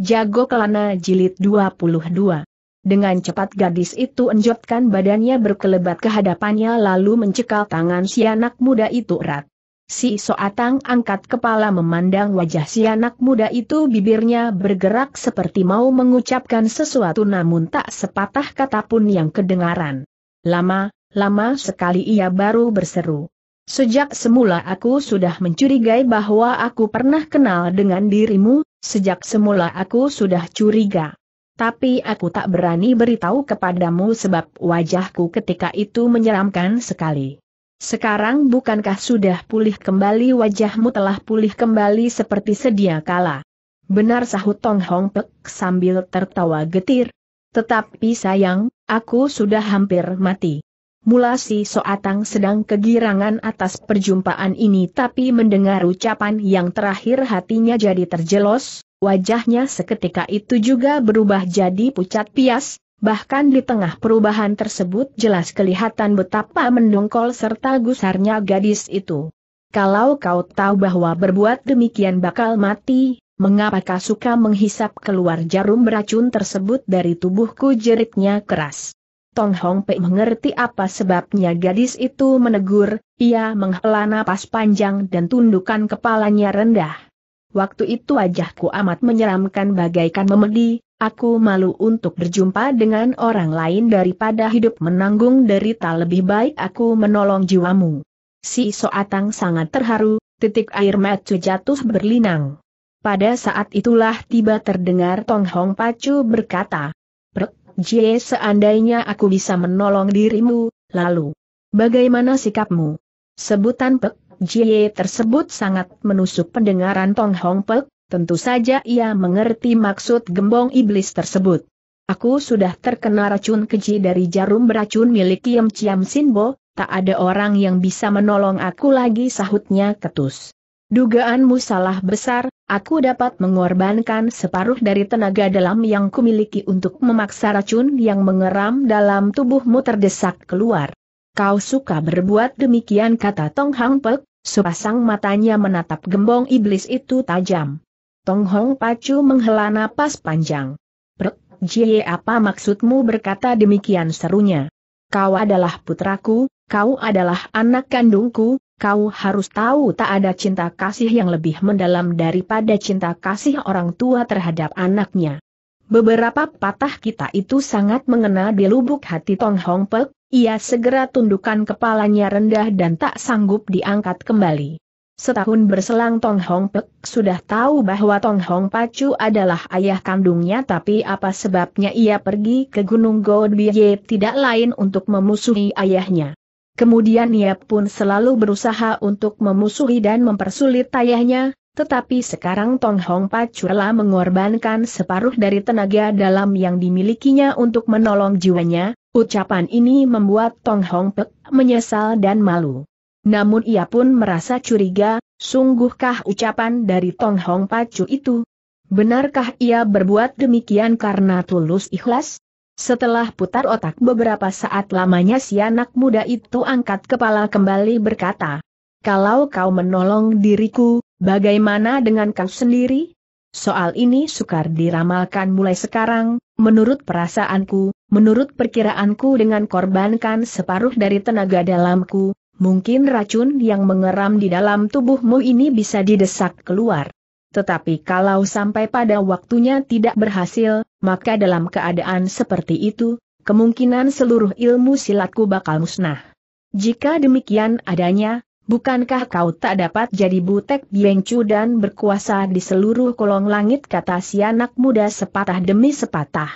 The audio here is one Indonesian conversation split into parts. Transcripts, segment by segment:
Jago Kelana Jilid 22. Dengan cepat gadis itu enjotkan badannya berkelebat ke hadapannya lalu mencekal tangan si anak muda itu erat. Si Soatang angkat kepala memandang wajah si anak muda itu bibirnya bergerak seperti mau mengucapkan sesuatu namun tak sepatah kata pun yang kedengaran. Lama, lama sekali ia baru berseru. Sejak semula aku sudah mencurigai bahwa aku pernah kenal dengan dirimu, Sejak semula aku sudah curiga. Tapi aku tak berani beritahu kepadamu sebab wajahku ketika itu menyeramkan sekali. Sekarang bukankah sudah pulih kembali wajahmu telah pulih kembali seperti sedia kala? Benar sahut Tong Hong Pek sambil tertawa getir. Tetapi sayang, aku sudah hampir mati. Mula si Soatang sedang kegirangan atas perjumpaan ini tapi mendengar ucapan yang terakhir hatinya jadi terjelos, wajahnya seketika itu juga berubah jadi pucat pias, bahkan di tengah perubahan tersebut jelas kelihatan betapa mendongkol serta gusarnya gadis itu. Kalau kau tahu bahwa berbuat demikian bakal mati, mengapakah suka menghisap keluar jarum beracun tersebut dari tubuhku jeritnya keras. Tong Hong Pei mengerti apa sebabnya gadis itu menegur, ia menghela napas panjang dan tundukan kepalanya rendah. Waktu itu wajahku amat menyeramkan bagaikan memedi, aku malu untuk berjumpa dengan orang lain daripada hidup menanggung derita lebih baik aku menolong jiwamu. Si Soatang sangat terharu, titik air mata jatuh berlinang. Pada saat itulah tiba terdengar Tong Hong Pacu berkata, Jie seandainya aku bisa menolong dirimu, lalu, bagaimana sikapmu? Sebutan Pek Jie tersebut sangat menusuk pendengaran Tong Hong Pek, tentu saja ia mengerti maksud gembong iblis tersebut. Aku sudah terkena racun keji dari jarum beracun milik Kiam Chiam Sinbo, tak ada orang yang bisa menolong aku lagi sahutnya ketus. Dugaanmu salah besar, aku dapat mengorbankan separuh dari tenaga dalam yang kumiliki untuk memaksa racun yang mengeram dalam tubuhmu terdesak keluar. Kau suka berbuat demikian kata Tong Hang Pek, sepasang matanya menatap gembong iblis itu tajam. Tong Hong Pacu menghela napas panjang. Prek, Jie apa maksudmu berkata demikian serunya? Kau adalah putraku, kau adalah anak kandungku, Kau harus tahu tak ada cinta kasih yang lebih mendalam daripada cinta kasih orang tua terhadap anaknya. Beberapa patah kita itu sangat mengena di lubuk hati Tong Hong Pek, ia segera tundukkan kepalanya rendah dan tak sanggup diangkat kembali. Setahun berselang Tong Hong Pek sudah tahu bahwa Tong Hong Pacu adalah ayah kandungnya tapi apa sebabnya ia pergi ke Gunung Godbiye tidak lain untuk memusuhi ayahnya. Kemudian ia pun selalu berusaha untuk memusuhi dan mempersulit ayahnya, tetapi sekarang Tong Hong telah mengorbankan separuh dari tenaga dalam yang dimilikinya untuk menolong jiwanya, ucapan ini membuat Tong Hong Pek menyesal dan malu. Namun ia pun merasa curiga, sungguhkah ucapan dari Tong Hong Pacu itu? Benarkah ia berbuat demikian karena tulus ikhlas? Setelah putar otak beberapa saat lamanya si anak muda itu angkat kepala kembali berkata, Kalau kau menolong diriku, bagaimana dengan kau sendiri? Soal ini sukar diramalkan mulai sekarang, menurut perasaanku, menurut perkiraanku dengan korbankan separuh dari tenaga dalamku, mungkin racun yang mengeram di dalam tubuhmu ini bisa didesak keluar. Tetapi kalau sampai pada waktunya tidak berhasil, maka dalam keadaan seperti itu, kemungkinan seluruh ilmu silatku bakal musnah. Jika demikian adanya, bukankah kau tak dapat jadi butek biengcu dan berkuasa di seluruh kolong langit kata si anak muda sepatah demi sepatah.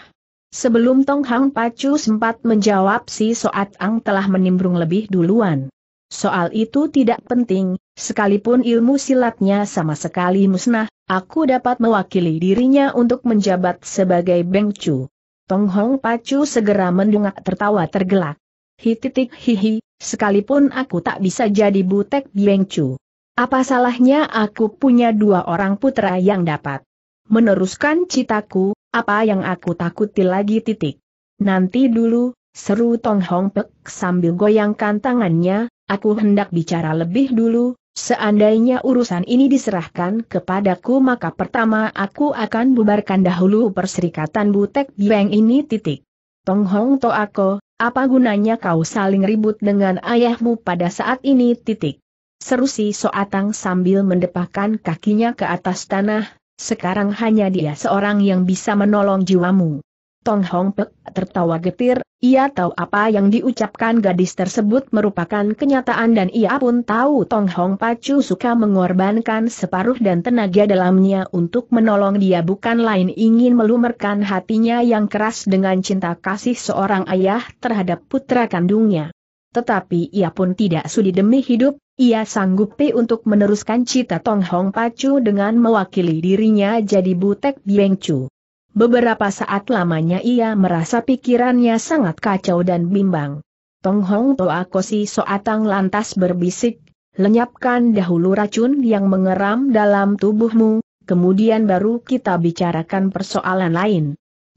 Sebelum Tong Hang Pacu sempat menjawab si Soat Ang telah menimbrung lebih duluan. Soal itu tidak penting, sekalipun ilmu silatnya sama sekali musnah, aku dapat mewakili dirinya untuk menjabat sebagai Bengcu. Tong Hong Pacu segera mendungak tertawa tergelak. Hititik hihi, sekalipun aku tak bisa jadi butek Bengcu. Apa salahnya aku punya dua orang putra yang dapat meneruskan citaku, apa yang aku takuti lagi titik. Nanti dulu, seru Tong Hong Pek sambil goyangkan tangannya, Aku hendak bicara lebih dulu, seandainya urusan ini diserahkan kepadaku maka pertama aku akan bubarkan dahulu perserikatan Butek Bieng ini titik. Tong Hong To Ako, apa gunanya kau saling ribut dengan ayahmu pada saat ini titik. Seru si Soatang sambil mendepakan kakinya ke atas tanah, sekarang hanya dia seorang yang bisa menolong jiwamu. Tong Hong Pek tertawa getir, ia tahu apa yang diucapkan gadis tersebut merupakan kenyataan dan ia pun tahu Tong Hong Pacu suka mengorbankan separuh dan tenaga dalamnya untuk menolong dia bukan lain ingin melumerkan hatinya yang keras dengan cinta kasih seorang ayah terhadap putra kandungnya. Tetapi ia pun tidak sudi demi hidup, ia sanggupi untuk meneruskan cita Tong Hong Pacu dengan mewakili dirinya jadi Butek Chu. Beberapa saat lamanya ia merasa pikirannya sangat kacau dan bimbang. Tong Hong Toa Kosi Soatang lantas berbisik, lenyapkan dahulu racun yang mengeram dalam tubuhmu, kemudian baru kita bicarakan persoalan lain.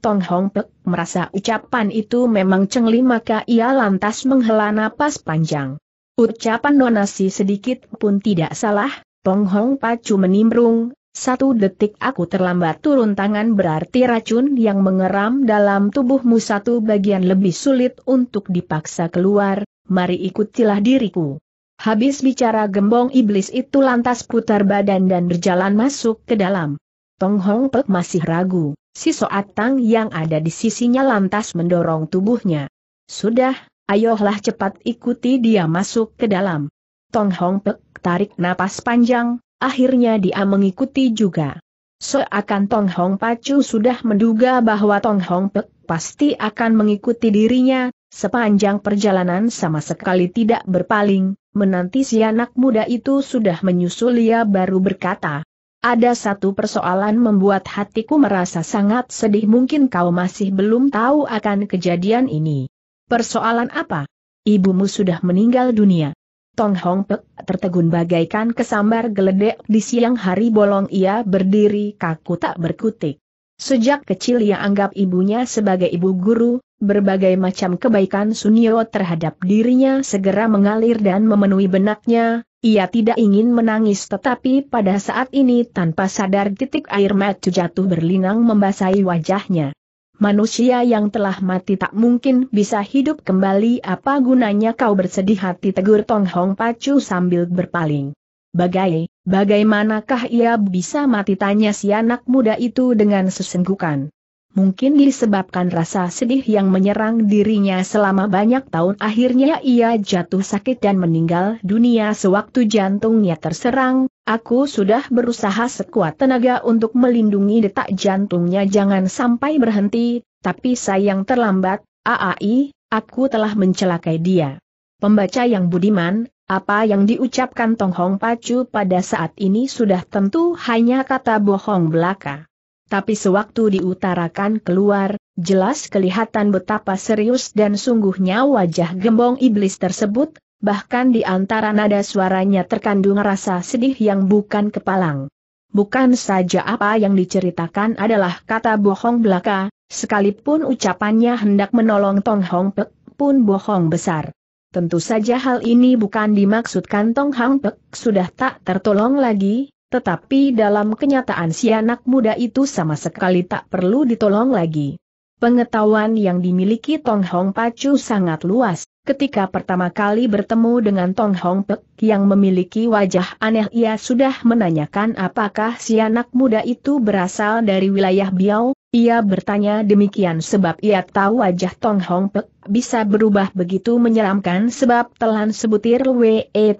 Tong Hong Pek merasa ucapan itu memang cengli maka ia lantas menghela napas panjang. Ucapan nonasi sedikit pun tidak salah, Tong Hong Pacu menimbrung, satu detik aku terlambat turun tangan berarti racun yang mengeram dalam tubuhmu satu bagian lebih sulit untuk dipaksa keluar, mari ikutilah diriku. Habis bicara gembong iblis itu lantas putar badan dan berjalan masuk ke dalam. Tong Hong Pek masih ragu, si Soat Tang yang ada di sisinya lantas mendorong tubuhnya. Sudah, ayolah cepat ikuti dia masuk ke dalam. Tong Hong Pek tarik napas panjang, akhirnya dia mengikuti juga. Seakan Tong Hong Pacu sudah menduga bahwa Tong Hong Pek pasti akan mengikuti dirinya, sepanjang perjalanan sama sekali tidak berpaling, menanti si anak muda itu sudah menyusul ia baru berkata. Ada satu persoalan membuat hatiku merasa sangat sedih mungkin kau masih belum tahu akan kejadian ini. Persoalan apa? Ibumu sudah meninggal dunia. Tong Hong Pek tertegun bagaikan kesambar geledek di siang hari bolong ia berdiri kaku tak berkutik. Sejak kecil ia anggap ibunya sebagai ibu guru, berbagai macam kebaikan Sunio terhadap dirinya segera mengalir dan memenuhi benaknya, ia tidak ingin menangis tetapi pada saat ini tanpa sadar titik air mata jatuh berlinang membasahi wajahnya manusia yang telah mati tak mungkin bisa hidup kembali apa gunanya kau bersedih hati tegur Tong Hong Pacu sambil berpaling. Bagai, bagaimanakah ia bisa mati tanya si anak muda itu dengan sesenggukan mungkin disebabkan rasa sedih yang menyerang dirinya selama banyak tahun akhirnya ia jatuh sakit dan meninggal dunia sewaktu jantungnya terserang, aku sudah berusaha sekuat tenaga untuk melindungi detak jantungnya jangan sampai berhenti, tapi sayang terlambat, aai, aku telah mencelakai dia. Pembaca yang budiman, apa yang diucapkan Tong Hong Pacu pada saat ini sudah tentu hanya kata bohong belaka tapi sewaktu diutarakan keluar, jelas kelihatan betapa serius dan sungguhnya wajah gembong iblis tersebut, bahkan di antara nada suaranya terkandung rasa sedih yang bukan kepalang. Bukan saja apa yang diceritakan adalah kata bohong belaka, sekalipun ucapannya hendak menolong Tong Hong Pek pun bohong besar. Tentu saja hal ini bukan dimaksudkan Tong Hong Pek sudah tak tertolong lagi, tetapi dalam kenyataan si anak muda itu sama sekali tak perlu ditolong lagi. Pengetahuan yang dimiliki Tong Hong Pacu sangat luas, Ketika pertama kali bertemu dengan Tong Hong Pek yang memiliki wajah aneh ia sudah menanyakan apakah si anak muda itu berasal dari wilayah Biao. ia bertanya demikian sebab ia tahu wajah Tong Hong Pek bisa berubah begitu menyeramkan sebab telan sebutir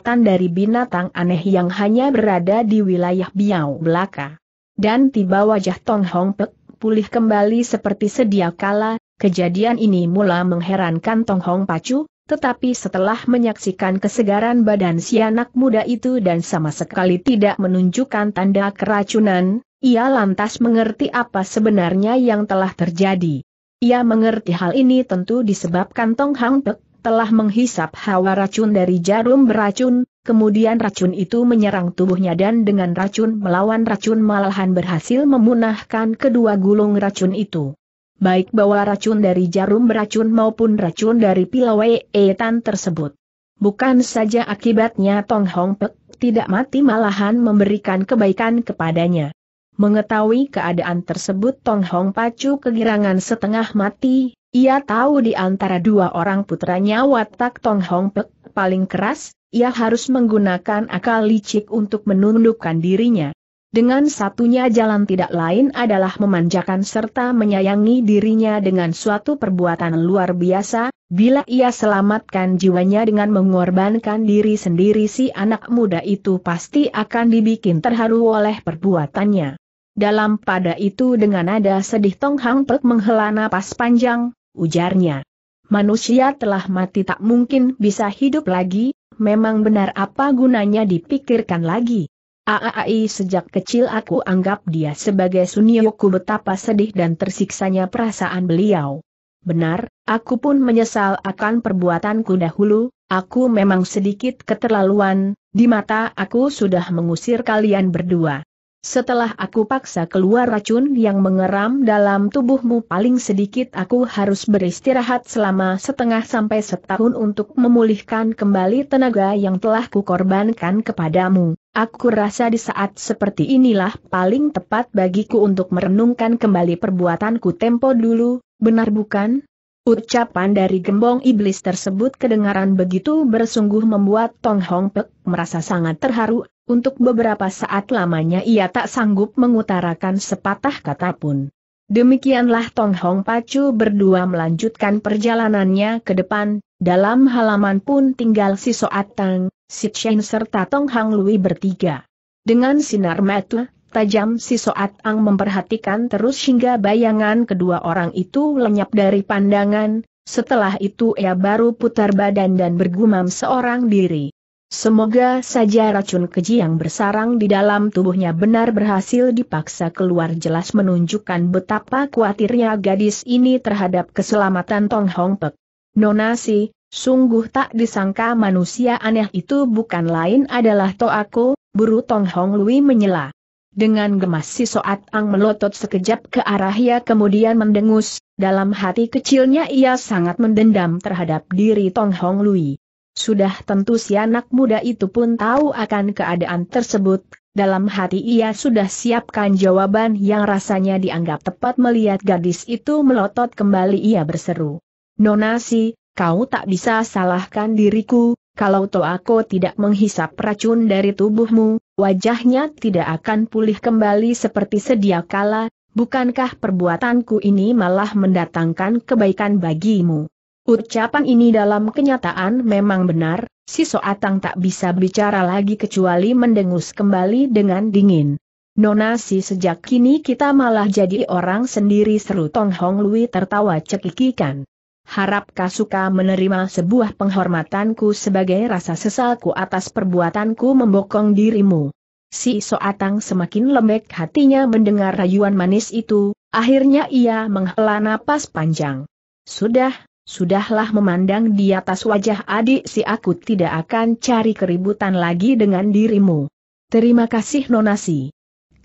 Tan dari binatang aneh yang hanya berada di wilayah Biao belaka. Dan tiba wajah Tong Hong Pek pulih kembali seperti sedia kala, kejadian ini mula mengherankan Tong Hong Pacu, tetapi setelah menyaksikan kesegaran badan si anak muda itu dan sama sekali tidak menunjukkan tanda keracunan, ia lantas mengerti apa sebenarnya yang telah terjadi. Ia mengerti hal ini tentu disebabkan Tong Hang Pek telah menghisap hawa racun dari jarum beracun, kemudian racun itu menyerang tubuhnya dan dengan racun melawan racun malahan berhasil memunahkan kedua gulung racun itu baik bawa racun dari jarum beracun maupun racun dari pilawe etan tersebut. Bukan saja akibatnya Tong Hong Pek tidak mati malahan memberikan kebaikan kepadanya. Mengetahui keadaan tersebut Tong Hong Pacu kegirangan setengah mati, ia tahu di antara dua orang putranya watak Tong Hong Pek paling keras, ia harus menggunakan akal licik untuk menundukkan dirinya. Dengan satunya jalan tidak lain adalah memanjakan serta menyayangi dirinya dengan suatu perbuatan luar biasa, bila ia selamatkan jiwanya dengan mengorbankan diri sendiri si anak muda itu pasti akan dibikin terharu oleh perbuatannya. Dalam pada itu dengan nada sedih Tong Hang Pek menghela napas panjang, ujarnya. Manusia telah mati tak mungkin bisa hidup lagi, memang benar apa gunanya dipikirkan lagi. Aai sejak kecil aku anggap dia sebagai sunioku betapa sedih dan tersiksanya perasaan beliau. Benar, aku pun menyesal akan perbuatanku dahulu, aku memang sedikit keterlaluan, di mata aku sudah mengusir kalian berdua. Setelah aku paksa keluar racun yang mengeram dalam tubuhmu paling sedikit aku harus beristirahat selama setengah sampai setahun untuk memulihkan kembali tenaga yang telah kukorbankan kepadamu. Aku rasa di saat seperti inilah paling tepat bagiku untuk merenungkan kembali perbuatanku tempo dulu, benar bukan? Ucapan dari gembong iblis tersebut kedengaran begitu bersungguh membuat Tong Hong Pek merasa sangat terharu, untuk beberapa saat lamanya ia tak sanggup mengutarakan sepatah kata pun. Demikianlah Tong Hong Pacu berdua melanjutkan perjalanannya ke depan, dalam halaman pun tinggal si Soat Tang, Si Chen serta Tong Hang Lui bertiga. Dengan sinar mata, tajam si Soat Ang memperhatikan terus hingga bayangan kedua orang itu lenyap dari pandangan, setelah itu ia baru putar badan dan bergumam seorang diri. Semoga saja racun keji yang bersarang di dalam tubuhnya benar berhasil dipaksa keluar jelas menunjukkan betapa khawatirnya gadis ini terhadap keselamatan Tong Hong Pek. Nona si, Sungguh tak disangka manusia aneh itu bukan lain adalah Toako, buru Tong Hong Lui menyela. Dengan gemas si Soat Ang melotot sekejap ke arah ia, kemudian mendengus, dalam hati kecilnya ia sangat mendendam terhadap diri Tong Hong Lui. Sudah tentu si anak muda itu pun tahu akan keadaan tersebut, dalam hati ia sudah siapkan jawaban yang rasanya dianggap tepat melihat gadis itu melotot kembali ia berseru. Nona si, kau tak bisa salahkan diriku, kalau aku tidak menghisap racun dari tubuhmu, wajahnya tidak akan pulih kembali seperti sedia kala, bukankah perbuatanku ini malah mendatangkan kebaikan bagimu? Ucapan ini dalam kenyataan memang benar, si Soatang tak bisa bicara lagi kecuali mendengus kembali dengan dingin. Nona si sejak kini kita malah jadi orang sendiri seru Tong Hong Lui tertawa cekikikan. Harap Kasuka menerima sebuah penghormatanku sebagai rasa sesalku atas perbuatanku membokong dirimu. Si Soatang semakin lembek hatinya mendengar rayuan manis itu, akhirnya ia menghela napas panjang. Sudah, sudahlah memandang di atas wajah adik si aku tidak akan cari keributan lagi dengan dirimu. Terima kasih Nonasi.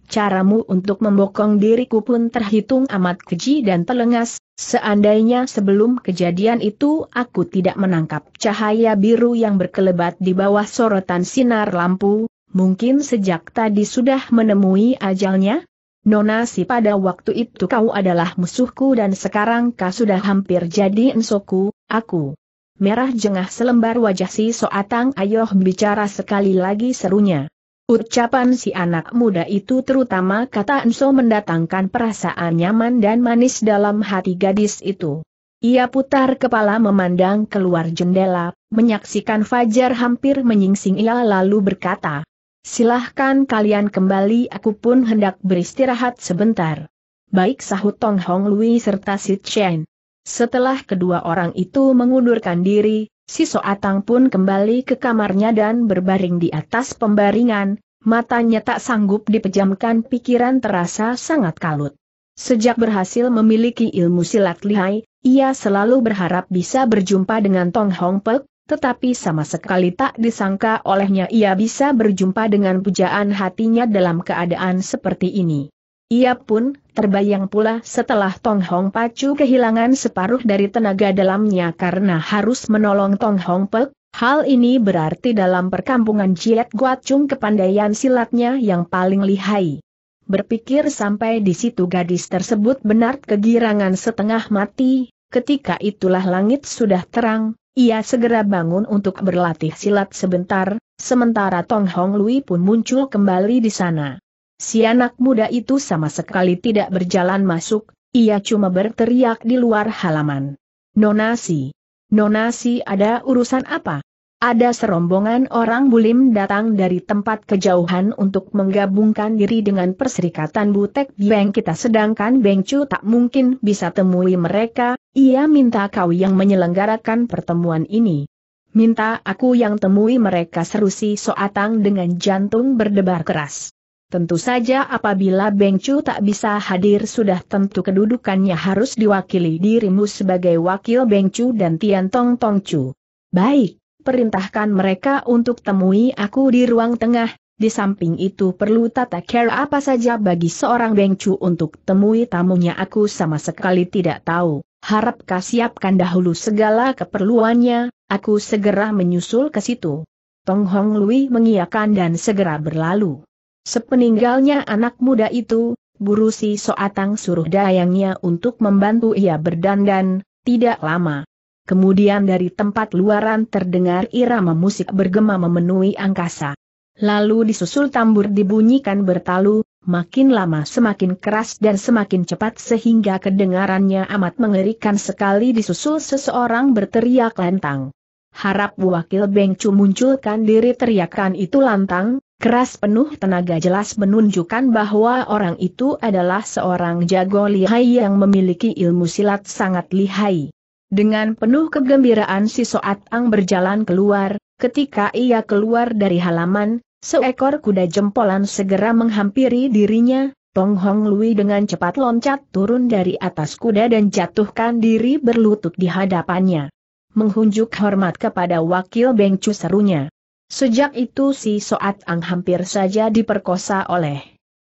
Caramu untuk membokong diriku pun terhitung amat keji dan telengas, seandainya sebelum kejadian itu aku tidak menangkap cahaya biru yang berkelebat di bawah sorotan sinar lampu, mungkin sejak tadi sudah menemui ajalnya? Nona si pada waktu itu kau adalah musuhku dan sekarang kau sudah hampir jadi ensoku, aku. Merah jengah selembar wajah si Soatang Ayoh bicara sekali lagi serunya. Ucapan si anak muda itu terutama kata Enso mendatangkan perasaan nyaman dan manis dalam hati gadis itu. Ia putar kepala memandang keluar jendela, menyaksikan Fajar hampir menyingsing ia lalu berkata, Silahkan kalian kembali aku pun hendak beristirahat sebentar. Baik sahut Tong Hong Lui serta Si Chen. Setelah kedua orang itu mengundurkan diri, Si Soatang pun kembali ke kamarnya dan berbaring di atas pembaringan, matanya tak sanggup dipejamkan pikiran terasa sangat kalut. Sejak berhasil memiliki ilmu silat lihai, ia selalu berharap bisa berjumpa dengan Tong Hong Pek, tetapi sama sekali tak disangka olehnya ia bisa berjumpa dengan pujaan hatinya dalam keadaan seperti ini. Ia pun terbayang pula setelah Tong Hong Pacu kehilangan separuh dari tenaga dalamnya karena harus menolong Tong Hong Pek, hal ini berarti dalam perkampungan Jiet Chung kepandaian silatnya yang paling lihai. Berpikir sampai di situ gadis tersebut benar kegirangan setengah mati, ketika itulah langit sudah terang, ia segera bangun untuk berlatih silat sebentar, sementara Tong Hong Lui pun muncul kembali di sana. Si anak muda itu sama sekali tidak berjalan masuk, ia cuma berteriak di luar halaman. Nonasi. Nonasi ada urusan apa? Ada serombongan orang bulim datang dari tempat kejauhan untuk menggabungkan diri dengan perserikatan Butek Beng kita sedangkan Beng Chu tak mungkin bisa temui mereka, ia minta kau yang menyelenggarakan pertemuan ini. Minta aku yang temui mereka seru si Soatang dengan jantung berdebar keras. Tentu saja apabila Beng Chu tak bisa hadir sudah tentu kedudukannya harus diwakili dirimu sebagai wakil Beng Chu dan Tian Tong Tong Chu. Baik, perintahkan mereka untuk temui aku di ruang tengah, di samping itu perlu tata care apa saja bagi seorang Beng Chu untuk temui tamunya aku sama sekali tidak tahu. Harap kau siapkan dahulu segala keperluannya, aku segera menyusul ke situ. Tong Hong Lui mengiakan dan segera berlalu. Sepeninggalnya anak muda itu, buru si Soatang suruh dayangnya untuk membantu ia berdandan, tidak lama. Kemudian dari tempat luaran terdengar irama musik bergema memenuhi angkasa. Lalu disusul tambur dibunyikan bertalu, makin lama semakin keras dan semakin cepat sehingga kedengarannya amat mengerikan sekali disusul seseorang berteriak lantang. Harap wakil Bengcu munculkan diri teriakan itu lantang, keras penuh tenaga jelas menunjukkan bahwa orang itu adalah seorang jago lihai yang memiliki ilmu silat sangat lihai. Dengan penuh kegembiraan si Soat Ang berjalan keluar, ketika ia keluar dari halaman, seekor kuda jempolan segera menghampiri dirinya, Tong Hong Lui dengan cepat loncat turun dari atas kuda dan jatuhkan diri berlutut di hadapannya. Menghunjuk hormat kepada wakil Beng Cu serunya. Sejak itu si Soat Ang hampir saja diperkosa oleh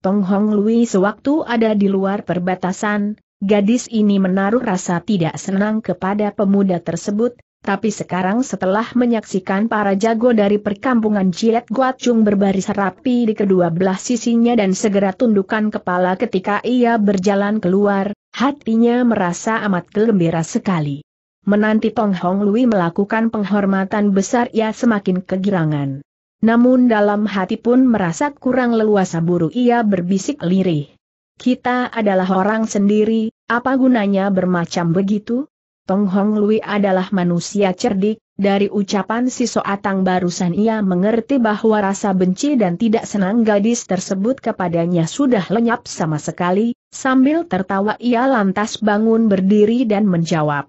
Tong Hong Lui sewaktu ada di luar perbatasan, gadis ini menaruh rasa tidak senang kepada pemuda tersebut, tapi sekarang setelah menyaksikan para jago dari perkampungan Jiet Guat Chung berbaris rapi di kedua belah sisinya dan segera tundukkan kepala ketika ia berjalan keluar, hatinya merasa amat gembira sekali. Menanti Tong Hong Lui melakukan penghormatan besar ia semakin kegirangan. Namun dalam hati pun merasa kurang leluasa buruk ia berbisik lirih. Kita adalah orang sendiri, apa gunanya bermacam begitu? Tong Hong Lui adalah manusia cerdik, dari ucapan si Soatang barusan ia mengerti bahwa rasa benci dan tidak senang gadis tersebut kepadanya sudah lenyap sama sekali, sambil tertawa ia lantas bangun berdiri dan menjawab.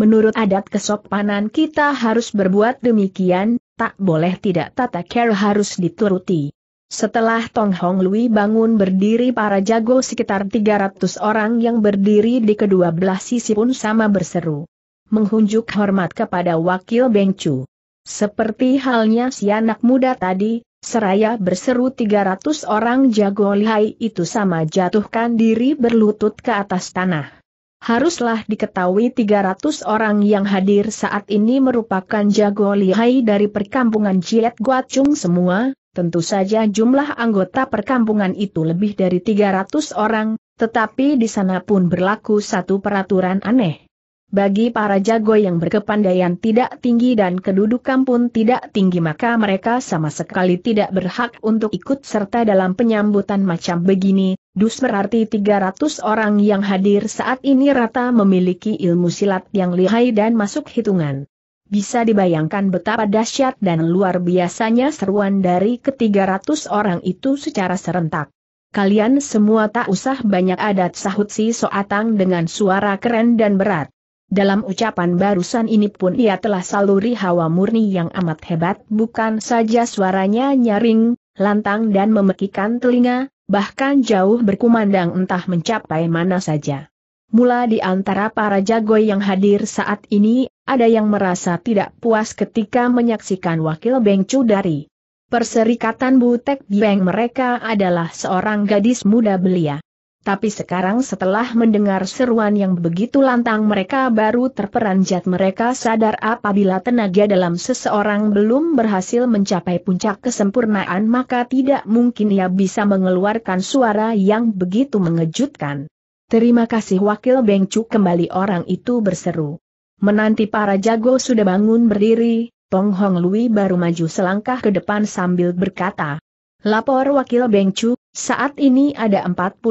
Menurut adat kesopanan kita harus berbuat demikian, tak boleh tidak tata care harus dituruti. Setelah Tong Hong Lui bangun berdiri para jago sekitar 300 orang yang berdiri di kedua belah sisi pun sama berseru. Menghunjuk hormat kepada wakil Beng Chu. Seperti halnya si anak muda tadi, seraya berseru 300 orang jago lihai itu sama jatuhkan diri berlutut ke atas tanah. Haruslah diketahui 300 orang yang hadir saat ini merupakan jago lihai dari perkampungan Jiet Guacung semua, tentu saja jumlah anggota perkampungan itu lebih dari 300 orang, tetapi di sana pun berlaku satu peraturan aneh. Bagi para jago yang berkepandaian tidak tinggi dan kedudukan pun tidak tinggi maka mereka sama sekali tidak berhak untuk ikut serta dalam penyambutan macam begini, Dus berarti 300 orang yang hadir saat ini rata memiliki ilmu silat yang lihai dan masuk hitungan. Bisa dibayangkan betapa dahsyat dan luar biasanya seruan dari ke-300 orang itu secara serentak. Kalian semua tak usah banyak adat sahut si Soatang dengan suara keren dan berat. Dalam ucapan barusan ini pun ia telah saluri hawa murni yang amat hebat bukan saja suaranya nyaring, lantang dan memekikan telinga, bahkan jauh berkumandang entah mencapai mana saja. Mula di antara para jago yang hadir saat ini, ada yang merasa tidak puas ketika menyaksikan wakil Beng dari Perserikatan Butek Bieng mereka adalah seorang gadis muda belia. Tapi sekarang setelah mendengar seruan yang begitu lantang mereka baru terperanjat mereka sadar apabila tenaga dalam seseorang belum berhasil mencapai puncak kesempurnaan maka tidak mungkin ia bisa mengeluarkan suara yang begitu mengejutkan. Terima kasih Wakil Bengcu kembali orang itu berseru. Menanti para jago sudah bangun berdiri, Tong Hong Lui baru maju selangkah ke depan sambil berkata. Lapor Wakil Bengcu, saat ini ada 47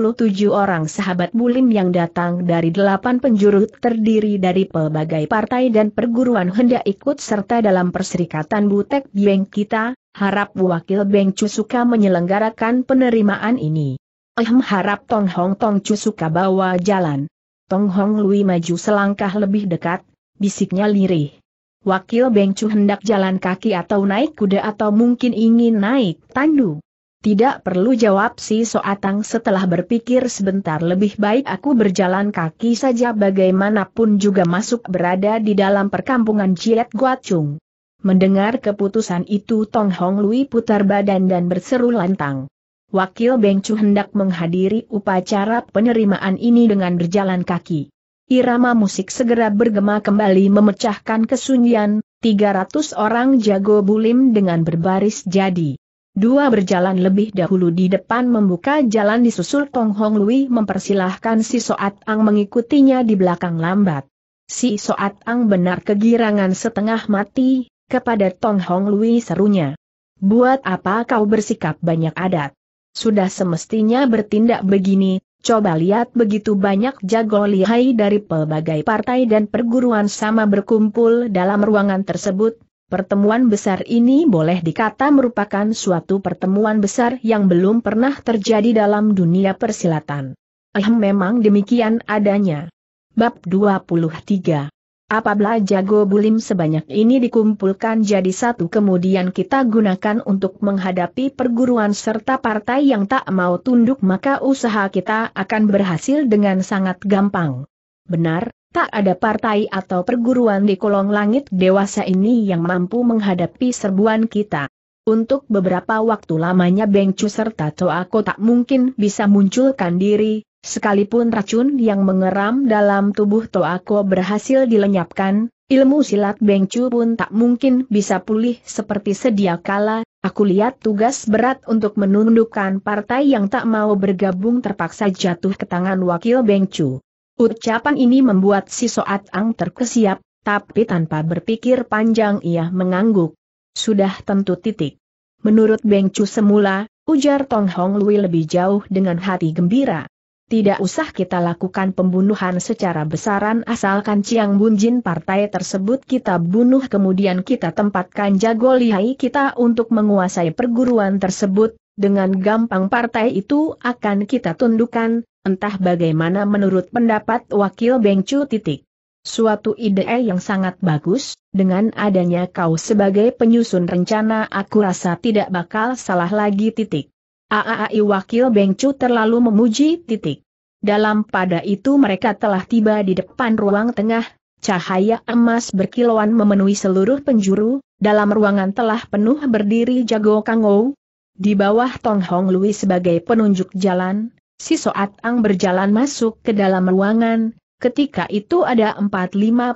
orang sahabat Bulim yang datang dari delapan penjuru terdiri dari pelbagai partai dan perguruan hendak ikut serta dalam perserikatan Butek Bieng kita, harap wakil Beng Cusuka menyelenggarakan penerimaan ini. Ehm harap Tong Hong Tong Cusuka bawa jalan. Tong Hong Lui maju selangkah lebih dekat, bisiknya lirih. Wakil Beng Cu hendak jalan kaki atau naik kuda atau mungkin ingin naik tandu. Tidak perlu jawab si Soatang setelah berpikir sebentar lebih baik aku berjalan kaki saja bagaimanapun juga masuk berada di dalam perkampungan Ciet Guacung. Mendengar keputusan itu Tong Hong Lui putar badan dan berseru lantang. Wakil Beng Chu hendak menghadiri upacara penerimaan ini dengan berjalan kaki. Irama musik segera bergema kembali memecahkan kesunyian, 300 orang jago bulim dengan berbaris jadi. Dua berjalan lebih dahulu di depan membuka jalan disusul Tong Hong Lui mempersilahkan si Soat Ang mengikutinya di belakang lambat. Si Soat Ang benar kegirangan setengah mati, kepada Tong Hong Lui serunya. Buat apa kau bersikap banyak adat? Sudah semestinya bertindak begini, coba lihat begitu banyak jago lihai dari pelbagai partai dan perguruan sama berkumpul dalam ruangan tersebut, Pertemuan besar ini boleh dikata merupakan suatu pertemuan besar yang belum pernah terjadi dalam dunia persilatan. Eh memang demikian adanya. Bab 23 Apabila jago bulim sebanyak ini dikumpulkan jadi satu kemudian kita gunakan untuk menghadapi perguruan serta partai yang tak mau tunduk maka usaha kita akan berhasil dengan sangat gampang. Benar, Tak ada partai atau perguruan di kolong langit dewasa ini yang mampu menghadapi serbuan kita. Untuk beberapa waktu lamanya Bengcu serta Toako tak mungkin bisa munculkan diri, sekalipun racun yang mengeram dalam tubuh Toako berhasil dilenyapkan, ilmu silat Bengcu pun tak mungkin bisa pulih seperti sedia kala, aku lihat tugas berat untuk menundukkan partai yang tak mau bergabung terpaksa jatuh ke tangan wakil Bengcu. Ucapan ini membuat si Soat Ang terkesiap, tapi tanpa berpikir panjang ia mengangguk. Sudah tentu titik. Menurut Beng Chu semula, ujar Tong Hong Lui lebih jauh dengan hati gembira. Tidak usah kita lakukan pembunuhan secara besaran asalkan Ciang Jin partai tersebut kita bunuh kemudian kita tempatkan jago lihai kita untuk menguasai perguruan tersebut, dengan gampang partai itu akan kita tundukkan, Entah bagaimana menurut pendapat wakil Bengcu titik. Suatu ide yang sangat bagus, dengan adanya kau sebagai penyusun rencana aku rasa tidak bakal salah lagi titik. Aai wakil Bengcu terlalu memuji titik. Dalam pada itu mereka telah tiba di depan ruang tengah, cahaya emas berkilauan memenuhi seluruh penjuru, dalam ruangan telah penuh berdiri jago kangou. Di bawah Tong Hong Lui sebagai penunjuk jalan, Si Soat Ang berjalan masuk ke dalam ruangan, ketika itu ada 4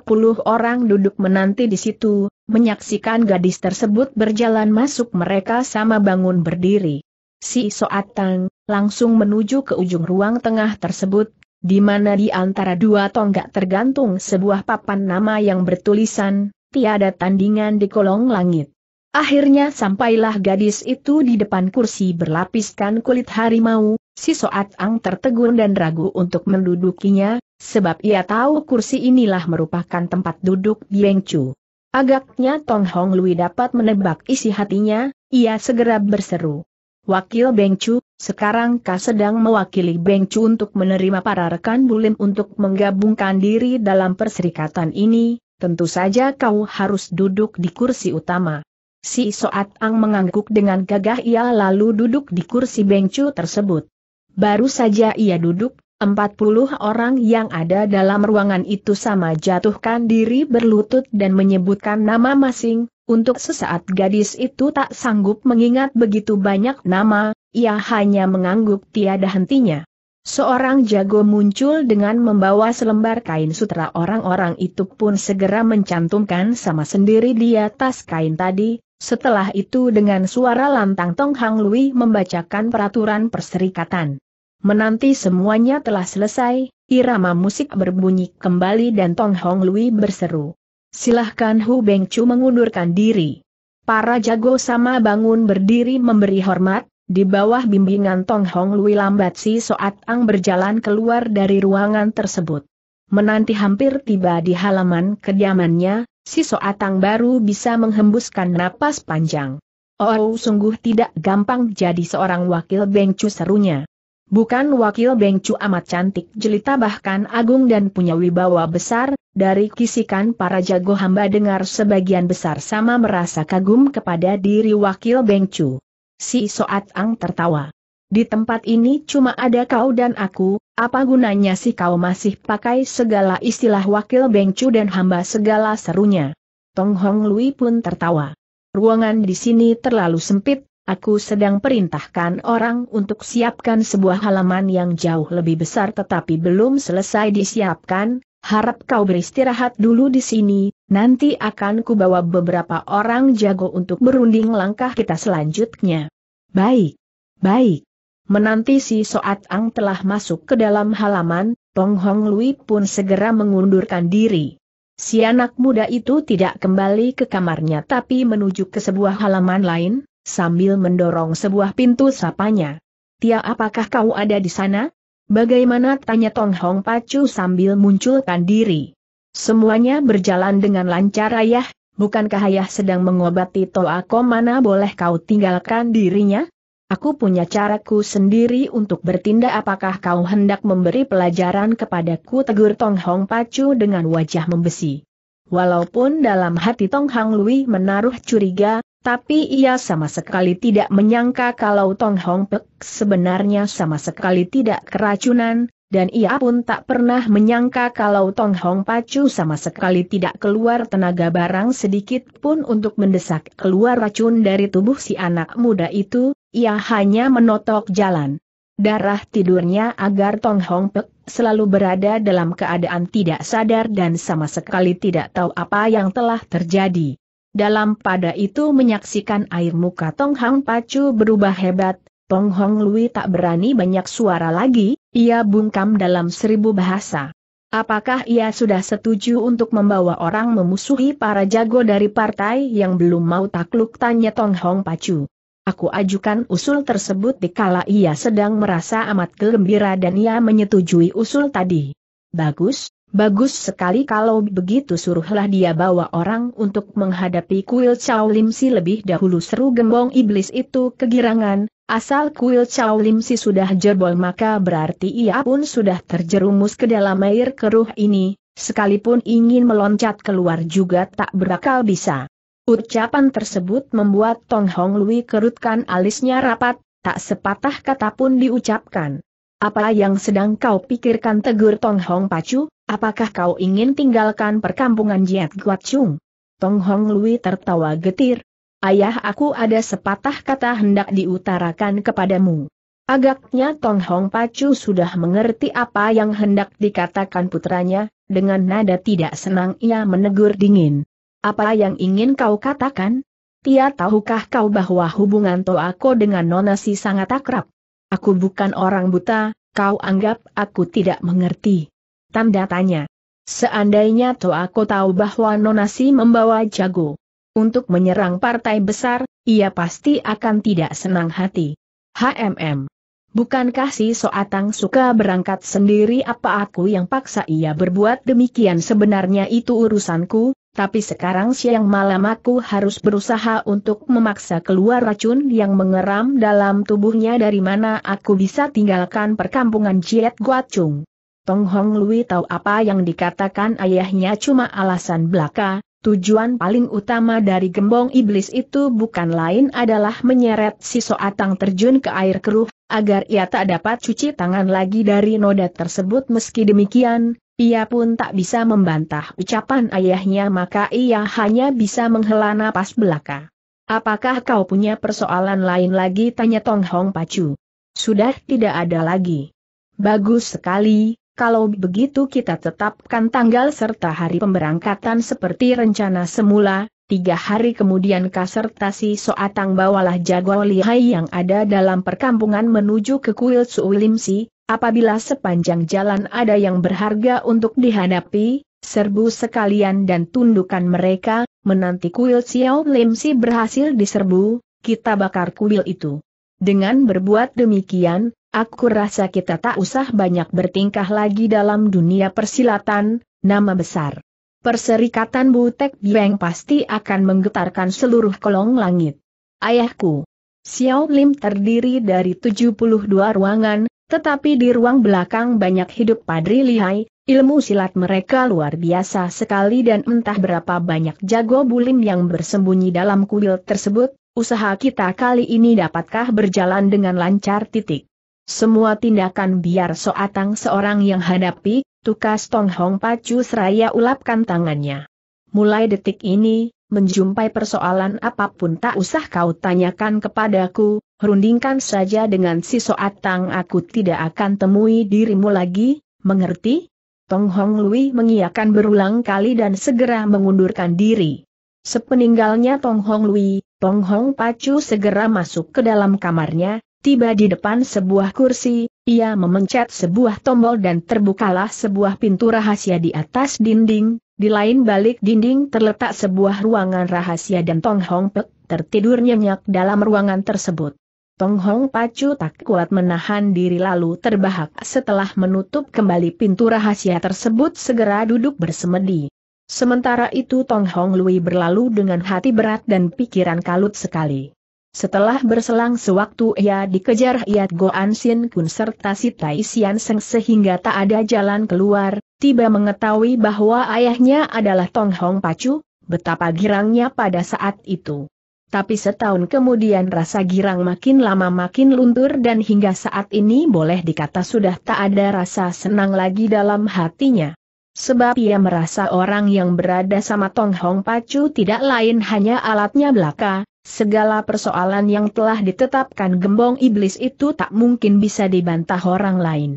puluh orang duduk menanti di situ, menyaksikan gadis tersebut berjalan masuk mereka sama bangun berdiri. Si Soat Ang langsung menuju ke ujung ruang tengah tersebut, di mana di antara dua tonggak tergantung sebuah papan nama yang bertulisan, tiada tandingan di kolong langit. Akhirnya sampailah gadis itu di depan kursi berlapiskan kulit harimau, Si Soat Ang tertegun dan ragu untuk mendudukinya, sebab ia tahu kursi inilah merupakan tempat duduk Bieng Chu. Agaknya Tong Hong Lui dapat menebak isi hatinya, ia segera berseru. Wakil Beng Chu, sekarang kau sedang mewakili Beng Chu untuk menerima para rekan bulim untuk menggabungkan diri dalam perserikatan ini, tentu saja kau harus duduk di kursi utama. Si Soat Ang mengangguk dengan gagah ia lalu duduk di kursi Beng Chu tersebut. Baru saja ia duduk, 40 orang yang ada dalam ruangan itu sama jatuhkan diri berlutut dan menyebutkan nama masing, untuk sesaat gadis itu tak sanggup mengingat begitu banyak nama, ia hanya mengangguk tiada hentinya. Seorang jago muncul dengan membawa selembar kain sutra orang-orang itu pun segera mencantumkan sama sendiri di atas kain tadi, setelah itu dengan suara lantang Tong Hang Lui membacakan peraturan perserikatan. Menanti semuanya telah selesai, irama musik berbunyi kembali dan Tong Hong Lui berseru. Silahkan Hu Beng Chu mengundurkan diri. Para jago sama bangun berdiri memberi hormat, di bawah bimbingan Tong Hong Lui lambat si Soat Ang berjalan keluar dari ruangan tersebut. Menanti hampir tiba di halaman kediamannya, si Soat Ang baru bisa menghembuskan napas panjang. Oh, sungguh tidak gampang jadi seorang wakil Beng Chu serunya. Bukan wakil Bengcu amat cantik jelita bahkan agung dan punya wibawa besar, dari kisikan para jago hamba dengar sebagian besar sama merasa kagum kepada diri wakil Bengcu. Si Soat Ang tertawa. Di tempat ini cuma ada kau dan aku, apa gunanya sih kau masih pakai segala istilah wakil Bengcu dan hamba segala serunya. Tong Hong Lui pun tertawa. Ruangan di sini terlalu sempit, Aku sedang perintahkan orang untuk siapkan sebuah halaman yang jauh lebih besar tetapi belum selesai disiapkan, harap kau beristirahat dulu di sini, nanti akan kubawa beberapa orang jago untuk berunding langkah kita selanjutnya. Baik, baik. Menanti si Soat Ang telah masuk ke dalam halaman, Tong Hong Lui pun segera mengundurkan diri. Si anak muda itu tidak kembali ke kamarnya tapi menuju ke sebuah halaman lain, sambil mendorong sebuah pintu sapanya. Tia apakah kau ada di sana? Bagaimana tanya Tong Hong Pacu sambil munculkan diri. Semuanya berjalan dengan lancar ayah, bukankah ayah sedang mengobati Toako mana boleh kau tinggalkan dirinya? Aku punya caraku sendiri untuk bertindak apakah kau hendak memberi pelajaran kepadaku tegur Tong Hong Pacu dengan wajah membesi. Walaupun dalam hati Tong Hang Lui menaruh curiga, tapi ia sama sekali tidak menyangka kalau Tong Hong Pek sebenarnya sama sekali tidak keracunan, dan ia pun tak pernah menyangka kalau Tong Hong Pacu sama sekali tidak keluar tenaga barang sedikit pun untuk mendesak keluar racun dari tubuh si anak muda itu, ia hanya menotok jalan. Darah tidurnya agar Tong Hong Pek selalu berada dalam keadaan tidak sadar dan sama sekali tidak tahu apa yang telah terjadi. Dalam pada itu menyaksikan air muka Tong Hong Pacu berubah hebat, Tong Hong Lui tak berani banyak suara lagi, ia bungkam dalam seribu bahasa. Apakah ia sudah setuju untuk membawa orang memusuhi para jago dari partai yang belum mau takluk tanya Tong Hong Pacu? Aku ajukan usul tersebut dikala ia sedang merasa amat gembira dan ia menyetujui usul tadi. Bagus, bagus sekali kalau begitu suruhlah dia bawa orang untuk menghadapi kuil Chow Lim Si lebih dahulu seru gembong iblis itu kegirangan, asal kuil Chow Lim Si sudah jebol maka berarti ia pun sudah terjerumus ke dalam air keruh ini, sekalipun ingin meloncat keluar juga tak berakal bisa. Ucapan tersebut membuat Tong Hong Lui kerutkan alisnya rapat, tak sepatah kata pun diucapkan. Apa yang sedang kau pikirkan tegur Tong Hong Pacu, apakah kau ingin tinggalkan perkampungan Jiat Guat Chung? Tong Hong Lui tertawa getir. Ayah aku ada sepatah kata hendak diutarakan kepadamu. Agaknya Tong Hong Pacu sudah mengerti apa yang hendak dikatakan putranya, dengan nada tidak senang ia menegur dingin. Apa yang ingin kau katakan? Tia tahukah kau bahwa hubungan Toako dengan Nonasi sangat akrab? Aku bukan orang buta, kau anggap aku tidak mengerti. Tanda tanya. Seandainya Toako tahu bahwa Nonasi membawa jago untuk menyerang partai besar, ia pasti akan tidak senang hati. HMM. Bukankah si Soatang suka berangkat sendiri apa aku yang paksa ia berbuat demikian sebenarnya itu urusanku, tapi sekarang siang malam aku harus berusaha untuk memaksa keluar racun yang mengeram dalam tubuhnya dari mana aku bisa tinggalkan perkampungan Jiet Guacung. Tong Hong Lui tahu apa yang dikatakan ayahnya cuma alasan belaka, tujuan paling utama dari gembong iblis itu bukan lain adalah menyeret si Soatang terjun ke air keruh, agar ia tak dapat cuci tangan lagi dari noda tersebut meski demikian, ia pun tak bisa membantah ucapan ayahnya maka ia hanya bisa menghela napas belaka. Apakah kau punya persoalan lain lagi tanya Tong Hong Pacu. Sudah tidak ada lagi. Bagus sekali, kalau begitu kita tetapkan tanggal serta hari pemberangkatan seperti rencana semula, tiga hari kemudian kasertasi soatang bawalah jago lihai yang ada dalam perkampungan menuju ke kuil Suulimsi, Apabila sepanjang jalan ada yang berharga untuk dihadapi, serbu sekalian dan tundukan mereka, menanti kuil Xiao Lim Si berhasil diserbu, kita bakar kuil itu. Dengan berbuat demikian, aku rasa kita tak usah banyak bertingkah lagi dalam dunia persilatan, nama besar. Perserikatan Butek Bieng pasti akan menggetarkan seluruh kolong langit. Ayahku. Xiao Lim terdiri dari 72 ruangan, tetapi di ruang belakang banyak hidup padri lihai, ilmu silat mereka luar biasa sekali dan entah berapa banyak jago bulim yang bersembunyi dalam kuil tersebut, usaha kita kali ini dapatkah berjalan dengan lancar titik. Semua tindakan biar Soatang seorang yang hadapi, tukas Tong Hong Pacu seraya ulapkan tangannya. Mulai detik ini, menjumpai persoalan apapun tak usah kau tanyakan kepadaku, Rundingkan saja dengan si soatang aku tidak akan temui dirimu lagi, mengerti? Tong Hong Lui mengiakan berulang kali dan segera mengundurkan diri. Sepeninggalnya Tong Hong Lui, Tong Hong Pacu segera masuk ke dalam kamarnya, tiba di depan sebuah kursi, ia memencet sebuah tombol dan terbukalah sebuah pintu rahasia di atas dinding, di lain balik dinding terletak sebuah ruangan rahasia dan Tong Hong Pek tertidur nyenyak dalam ruangan tersebut. Tong Hong Pacu tak kuat menahan diri lalu terbahak setelah menutup kembali pintu rahasia tersebut segera duduk bersemedi. Sementara itu Tong Hong Lui berlalu dengan hati berat dan pikiran kalut sekali. Setelah berselang sewaktu ia dikejar Hiat Go Sin Kun serta si Tai Sian Seng sehingga tak ada jalan keluar, tiba mengetahui bahwa ayahnya adalah Tong Hong Pacu, betapa girangnya pada saat itu. Tapi setahun kemudian rasa girang makin lama makin luntur dan hingga saat ini boleh dikata sudah tak ada rasa senang lagi dalam hatinya. Sebab ia merasa orang yang berada sama Tong Hong Pacu tidak lain hanya alatnya belaka, segala persoalan yang telah ditetapkan gembong iblis itu tak mungkin bisa dibantah orang lain.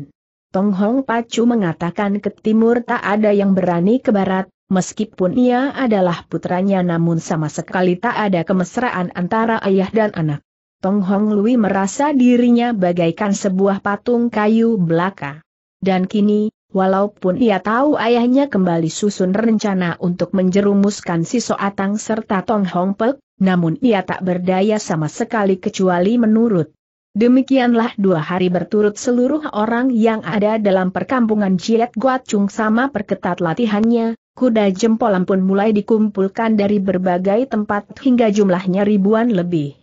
Tong Hong Pacu mengatakan ke timur tak ada yang berani ke barat, Meskipun ia adalah putranya namun sama sekali tak ada kemesraan antara ayah dan anak. Tong Hong Lui merasa dirinya bagaikan sebuah patung kayu belaka. Dan kini, walaupun ia tahu ayahnya kembali susun rencana untuk menjerumuskan si Soatang serta Tong Hong Pek, namun ia tak berdaya sama sekali kecuali menurut. Demikianlah dua hari berturut seluruh orang yang ada dalam perkampungan Jiet Guat Chung sama perketat latihannya, kuda jempol pun mulai dikumpulkan dari berbagai tempat hingga jumlahnya ribuan lebih.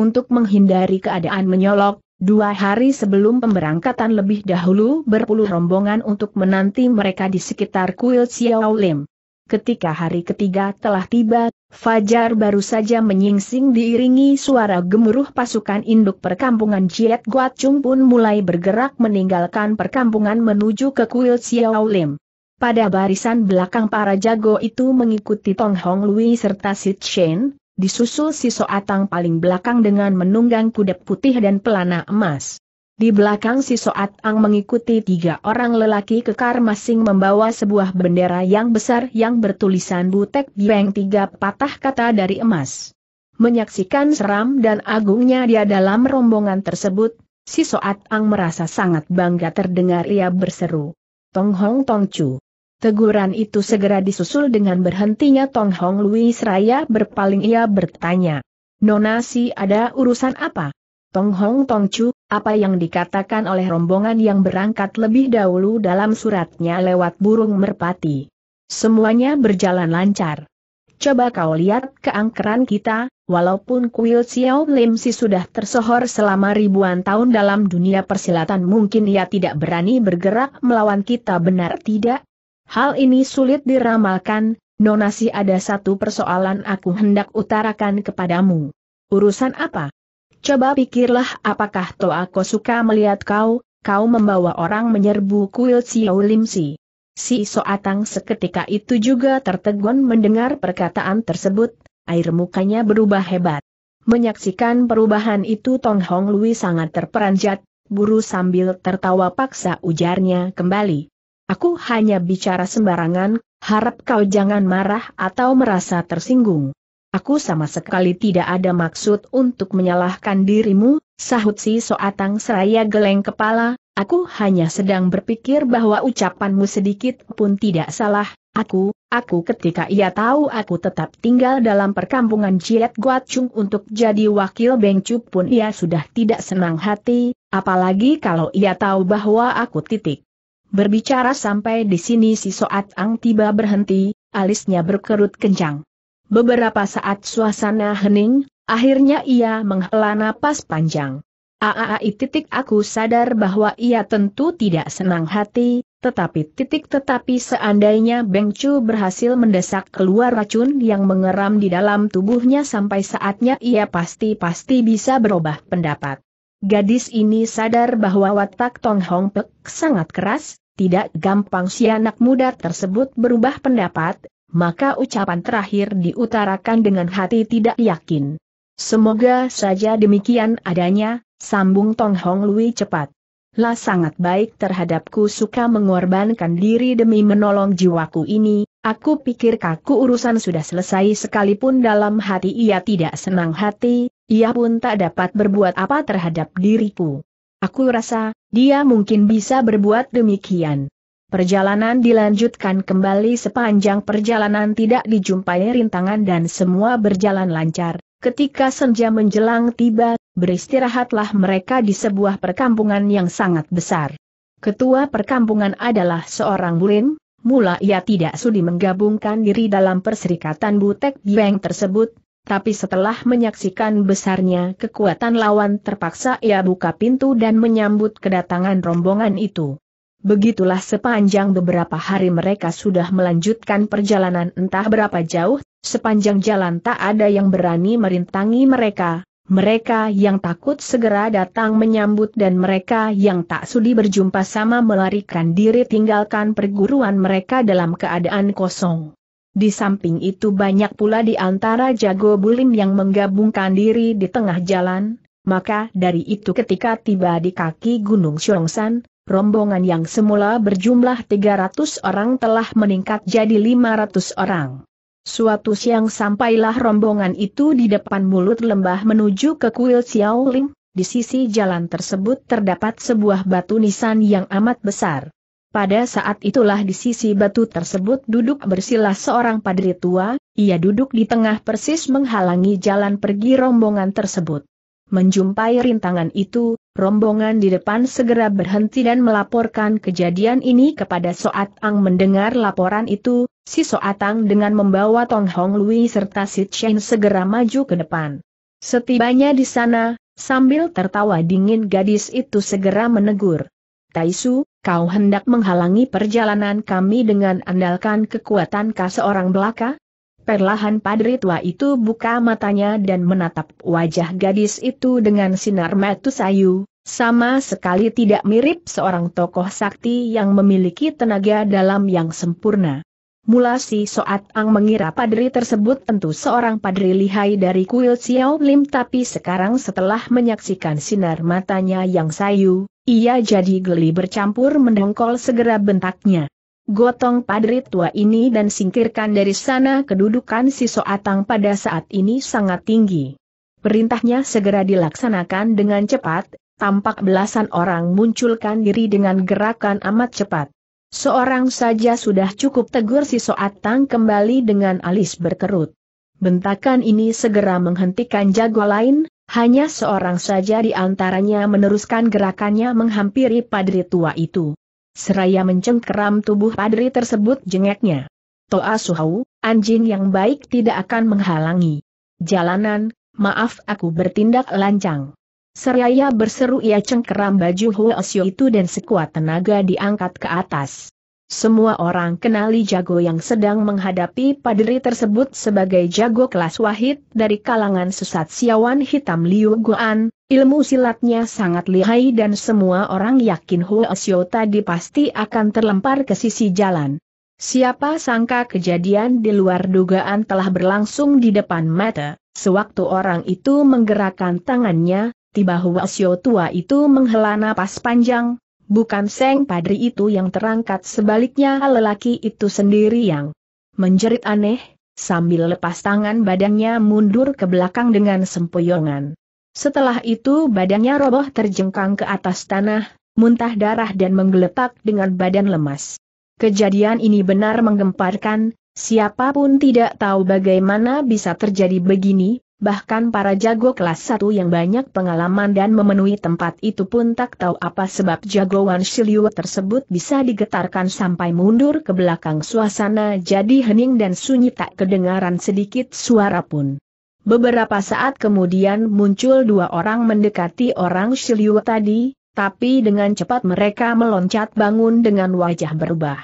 Untuk menghindari keadaan menyolok, dua hari sebelum pemberangkatan lebih dahulu berpuluh rombongan untuk menanti mereka di sekitar kuil Xiao Lim. Ketika hari ketiga telah tiba, Fajar baru saja menyingsing diiringi suara gemuruh pasukan induk perkampungan Jiet Chung pun mulai bergerak meninggalkan perkampungan menuju ke kuil Xiao Lim. Pada barisan belakang para jago itu mengikuti Tong Hong Lui serta Sit Shen, disusul si Soatang paling belakang dengan menunggang kuda putih dan pelana emas. Di belakang si Soatang mengikuti tiga orang lelaki kekar masing membawa sebuah bendera yang besar yang bertulisan Butek Bieng tiga patah kata dari emas. Menyaksikan seram dan agungnya dia dalam rombongan tersebut, si Soatang merasa sangat bangga terdengar ia berseru. Tong Hong Tong Chu. Teguran itu segera disusul dengan berhentinya Tong Hong Louis Raya berpaling ia bertanya. Nona si ada urusan apa? Tong Hong Tong Chu, apa yang dikatakan oleh rombongan yang berangkat lebih dahulu dalam suratnya lewat burung merpati. Semuanya berjalan lancar. Coba kau lihat keangkeran kita, walaupun kuil Xiao Lim Si sudah tersohor selama ribuan tahun dalam dunia persilatan mungkin ia tidak berani bergerak melawan kita benar tidak? Hal ini sulit diramalkan, Nonasi ada satu persoalan aku hendak utarakan kepadamu. Urusan apa? Coba pikirlah apakah ko suka melihat kau, kau membawa orang menyerbu kuil Lim Si. Si Soatang seketika itu juga tertegun mendengar perkataan tersebut, air mukanya berubah hebat. Menyaksikan perubahan itu Tong Hong Lui sangat terperanjat, buru sambil tertawa paksa ujarnya kembali. Aku hanya bicara sembarangan, harap kau jangan marah atau merasa tersinggung. Aku sama sekali tidak ada maksud untuk menyalahkan dirimu, sahut si Soatang Seraya geleng kepala, aku hanya sedang berpikir bahwa ucapanmu sedikit pun tidak salah, aku, aku ketika ia tahu aku tetap tinggal dalam perkampungan Ciet Chung untuk jadi wakil Chup pun ia sudah tidak senang hati, apalagi kalau ia tahu bahwa aku titik Berbicara sampai di sini si Soat Ang tiba berhenti, alisnya berkerut kencang. Beberapa saat suasana hening, akhirnya ia menghela napas panjang. Aaai titik aku sadar bahwa ia tentu tidak senang hati, tetapi titik tetapi seandainya Beng Chu berhasil mendesak keluar racun yang mengeram di dalam tubuhnya sampai saatnya ia pasti-pasti bisa berubah pendapat. Gadis ini sadar bahwa watak Tong Hong Pek sangat keras, tidak gampang si anak muda tersebut berubah pendapat, maka ucapan terakhir diutarakan dengan hati tidak yakin. Semoga saja demikian adanya, sambung Tong Hong Lui cepat. Lah sangat baik terhadapku suka mengorbankan diri demi menolong jiwaku ini, Aku pikir kaku urusan sudah selesai sekalipun dalam hati ia tidak senang hati, ia pun tak dapat berbuat apa terhadap diriku. Aku rasa, dia mungkin bisa berbuat demikian. Perjalanan dilanjutkan kembali sepanjang perjalanan tidak dijumpai rintangan dan semua berjalan lancar. Ketika senja menjelang tiba, beristirahatlah mereka di sebuah perkampungan yang sangat besar. Ketua perkampungan adalah seorang bulin, mula ia tidak sudi menggabungkan diri dalam perserikatan Butek Bieng tersebut, tapi setelah menyaksikan besarnya kekuatan lawan terpaksa ia buka pintu dan menyambut kedatangan rombongan itu. Begitulah sepanjang beberapa hari mereka sudah melanjutkan perjalanan entah berapa jauh, sepanjang jalan tak ada yang berani merintangi mereka, mereka yang takut segera datang menyambut dan mereka yang tak sudi berjumpa sama melarikan diri tinggalkan perguruan mereka dalam keadaan kosong. Di samping itu banyak pula di antara jago bulim yang menggabungkan diri di tengah jalan, maka dari itu ketika tiba di kaki Gunung Syongsan, rombongan yang semula berjumlah 300 orang telah meningkat jadi 500 orang. Suatu siang sampailah rombongan itu di depan mulut lembah menuju ke kuil Xiaoling, di sisi jalan tersebut terdapat sebuah batu nisan yang amat besar. Pada saat itulah di sisi batu tersebut duduk bersila seorang padri tua, ia duduk di tengah persis menghalangi jalan pergi rombongan tersebut. Menjumpai rintangan itu, rombongan di depan segera berhenti dan melaporkan kejadian ini kepada Soat Ang mendengar laporan itu, si Soatang dengan membawa Tong Hong Lui serta Si Chen segera maju ke depan. Setibanya di sana, sambil tertawa dingin gadis itu segera menegur. Taisu, kau hendak menghalangi perjalanan kami dengan andalkan kekuatan kau seorang belaka? Perlahan padri tua itu buka matanya dan menatap wajah gadis itu dengan sinar mata sayu, sama sekali tidak mirip seorang tokoh sakti yang memiliki tenaga dalam yang sempurna. Mula si Soat Ang mengira padri tersebut tentu seorang padri lihai dari kuil Xiao Lim tapi sekarang setelah menyaksikan sinar matanya yang sayu, ia jadi geli bercampur mendongkol segera bentaknya. Gotong padri tua ini dan singkirkan dari sana kedudukan si Soatang pada saat ini sangat tinggi. Perintahnya segera dilaksanakan dengan cepat, tampak belasan orang munculkan diri dengan gerakan amat cepat. Seorang saja sudah cukup tegur si Soatang kembali dengan alis berkerut. Bentakan ini segera menghentikan jago lain, hanya seorang saja di antaranya meneruskan gerakannya menghampiri padri tua itu. Seraya mencengkeram tubuh padri tersebut jengeknya. Toa Suhau, anjing yang baik tidak akan menghalangi. Jalanan, maaf aku bertindak lancang. Seraya berseru ia cengkeram baju Huo Xiu itu dan sekuat tenaga diangkat ke atas. Semua orang kenali jago yang sedang menghadapi padri tersebut sebagai jago kelas wahid dari kalangan sesat siawan hitam Liu Guan, ilmu silatnya sangat lihai dan semua orang yakin Huo Xiao tadi pasti akan terlempar ke sisi jalan. Siapa sangka kejadian di luar dugaan telah berlangsung di depan mata, sewaktu orang itu menggerakkan tangannya, tiba Huo Xiao tua itu menghela napas panjang, bukan Seng Padri itu yang terangkat sebaliknya lelaki itu sendiri yang menjerit aneh, sambil lepas tangan badannya mundur ke belakang dengan sempoyongan. Setelah itu badannya roboh terjengkang ke atas tanah, muntah darah dan menggeletak dengan badan lemas. Kejadian ini benar menggemparkan, siapapun tidak tahu bagaimana bisa terjadi begini, Bahkan para jago kelas satu yang banyak pengalaman dan memenuhi tempat itu pun tak tahu apa sebab jagoan Shiliu tersebut bisa digetarkan sampai mundur ke belakang suasana jadi hening dan sunyi tak kedengaran sedikit suara pun. Beberapa saat kemudian muncul dua orang mendekati orang Shiliu tadi, tapi dengan cepat mereka meloncat bangun dengan wajah berubah.